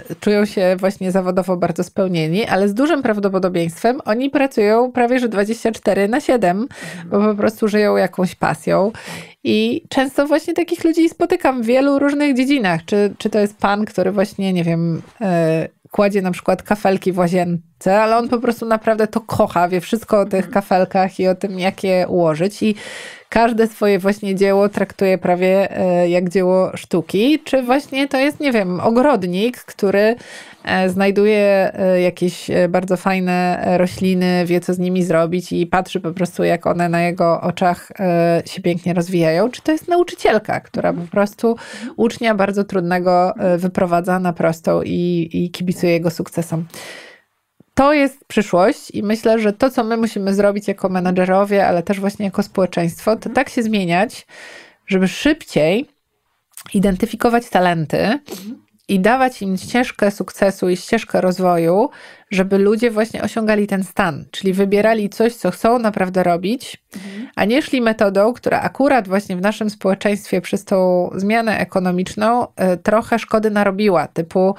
y, czują się właśnie zawodowo bardzo spełnieni, ale z dużym prawdopodobieństwem oni pracują prawie że 24 na 7, mhm. bo po prostu żyją jakąś pasją. Tak. I często właśnie takich ludzi spotykam w wielu różnych dziedzinach. Czy, czy to jest pan, który właśnie, nie wiem, y, kładzie na przykład kafelki w łazience, ale on po prostu naprawdę to kocha, wie wszystko o tych kafelkach i o tym, jak je ułożyć. I każde swoje właśnie dzieło traktuje prawie e, jak dzieło sztuki, czy właśnie to jest, nie wiem, ogrodnik, który e, znajduje e, jakieś bardzo fajne rośliny, wie co z nimi zrobić i patrzy po prostu jak one na jego oczach się pięknie rozwijają, czy to jest nauczycielka, która po prostu ucznia bardzo trudnego wyprowadza na prostą i, i kibicuje jego sukcesom to jest przyszłość i myślę, że to, co my musimy zrobić jako menedżerowie, ale też właśnie jako społeczeństwo, to mhm. tak się zmieniać, żeby szybciej identyfikować talenty mhm. i dawać im ścieżkę sukcesu i ścieżkę rozwoju, żeby ludzie właśnie osiągali ten stan, czyli wybierali coś, co chcą naprawdę robić, mhm. a nie szli metodą, która akurat właśnie w naszym społeczeństwie przez tą zmianę ekonomiczną e, trochę szkody narobiła, typu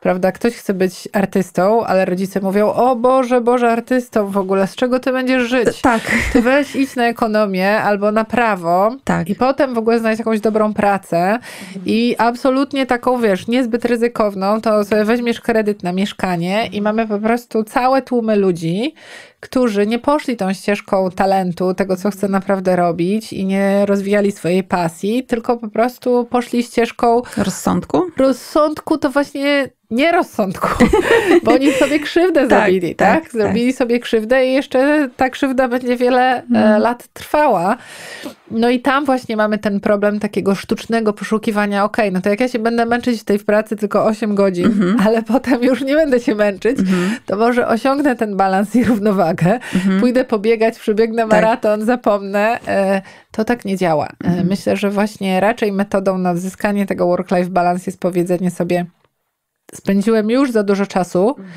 Prawda? Ktoś chce być artystą, ale rodzice mówią, o Boże, Boże, artystą w ogóle, z czego ty będziesz żyć? Tak. Ty weź iść na ekonomię albo na prawo tak. i potem w ogóle znaleźć jakąś dobrą pracę i absolutnie taką, wiesz, niezbyt ryzykowną, to sobie weźmiesz kredyt na mieszkanie i mamy po prostu całe tłumy ludzi, którzy nie poszli tą ścieżką talentu, tego co chcę naprawdę robić i nie rozwijali swojej pasji, tylko po prostu poszli ścieżką rozsądku. Rozsądku to właśnie nie rozsądku, bo oni sobie krzywdę tak, zrobili, tak, tak, tak? Zrobili tak. sobie krzywdę i jeszcze ta krzywda będzie wiele mm. lat trwała. No i tam właśnie mamy ten problem takiego sztucznego poszukiwania, okej, okay, no to jak ja się będę męczyć w tej pracy tylko 8 godzin, mm -hmm. ale potem już nie będę się męczyć, mm -hmm. to może osiągnę ten balans i równowagę uwagę, mhm. pójdę pobiegać, przebiegnę tak. maraton, zapomnę. E, to tak nie działa. E, mhm. Myślę, że właśnie raczej metodą na odzyskanie tego work-life balance jest powiedzenie sobie, spędziłem już za dużo czasu mhm.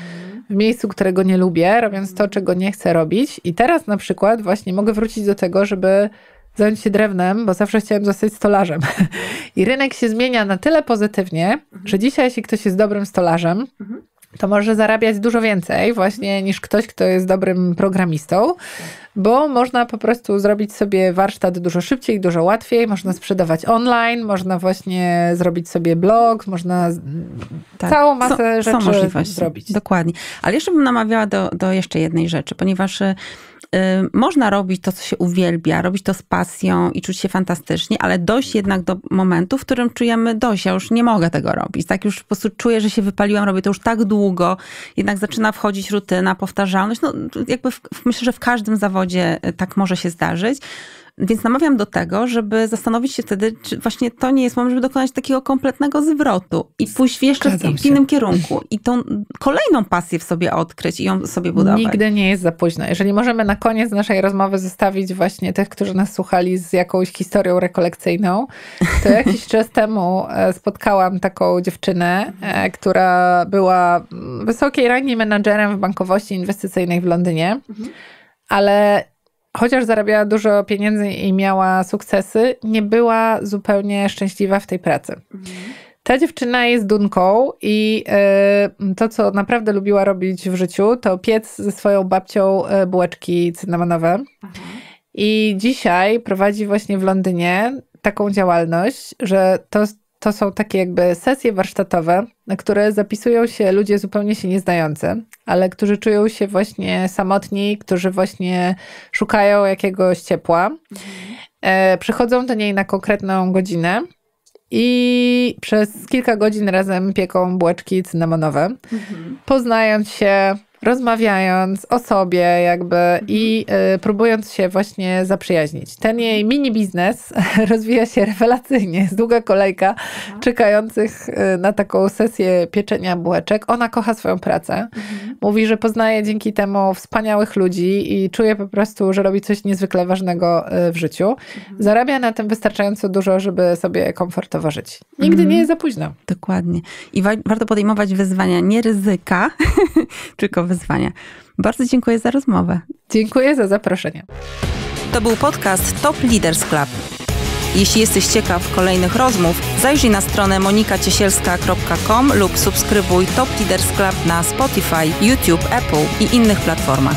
w miejscu, którego nie lubię, robiąc to, czego nie chcę robić. I teraz na przykład właśnie mogę wrócić do tego, żeby zająć się drewnem, bo zawsze chciałem zostać stolarzem. I rynek się zmienia na tyle pozytywnie, mhm. że dzisiaj, jeśli ktoś jest dobrym stolarzem, mhm to może zarabiać dużo więcej właśnie niż ktoś, kto jest dobrym programistą, bo można po prostu zrobić sobie warsztat dużo szybciej, dużo łatwiej, można sprzedawać online, można właśnie zrobić sobie blog, można tak. całą masę są, rzeczy są zrobić. Dokładnie. Ale jeszcze bym namawiała do, do jeszcze jednej rzeczy, ponieważ y, Y, można robić to, co się uwielbia, robić to z pasją i czuć się fantastycznie, ale dojść jednak do momentu, w którym czujemy dość, ja już nie mogę tego robić. Tak już po prostu czuję, że się wypaliłam, robię to już tak długo, jednak zaczyna wchodzić rutyna, powtarzalność. No, jakby w, myślę, że w każdym zawodzie y, tak może się zdarzyć. Więc namawiam do tego, żeby zastanowić się wtedy, czy właśnie to nie jest moment, żeby dokonać takiego kompletnego zwrotu i pójść jeszcze w, w innym kierunku i tą kolejną pasję w sobie odkryć i ją sobie budować. Nigdy nie jest za późno. Jeżeli możemy na koniec naszej rozmowy zostawić właśnie tych, którzy nas słuchali z jakąś historią rekolekcyjną, to jakiś czas temu e, spotkałam taką dziewczynę, e, która była wysokiej rangi menadżerem w bankowości inwestycyjnej w Londynie, mhm. ale chociaż zarabiała dużo pieniędzy i miała sukcesy, nie była zupełnie szczęśliwa w tej pracy. Mhm. Ta dziewczyna jest dunką i y, to, co naprawdę lubiła robić w życiu, to piec ze swoją babcią y, bułeczki cynamonowe. I dzisiaj prowadzi właśnie w Londynie taką działalność, że to to są takie jakby sesje warsztatowe, na które zapisują się ludzie zupełnie się nieznający, ale którzy czują się właśnie samotni, którzy właśnie szukają jakiegoś ciepła. E, przychodzą do niej na konkretną godzinę i przez kilka godzin razem pieką bułeczki cynamonowe, mhm. poznając się, rozmawiając o sobie jakby i y, próbując się właśnie zaprzyjaźnić. Ten jej mini biznes rozwija się rewelacyjnie. Jest długa kolejka czekających y, na taką sesję pieczenia bułeczek. Ona kocha swoją pracę. Mhm. Mówi, że poznaje dzięki temu wspaniałych ludzi i czuje po prostu, że robi coś niezwykle ważnego y, w życiu. Mhm. Zarabia na tym wystarczająco dużo, żeby sobie komfortowo żyć. Nigdy mhm. nie jest za późno. Dokładnie. I wa warto podejmować wyzwania, nie ryzyka, tylko wyzwania wyzwania. Bardzo dziękuję za rozmowę. Dziękuję za zaproszenie. To był podcast Top Leaders Club. Jeśli jesteś ciekaw kolejnych rozmów, zajrzyj na stronę monikaciesielska.com lub subskrybuj Top Leaders Club na Spotify, YouTube, Apple i innych platformach.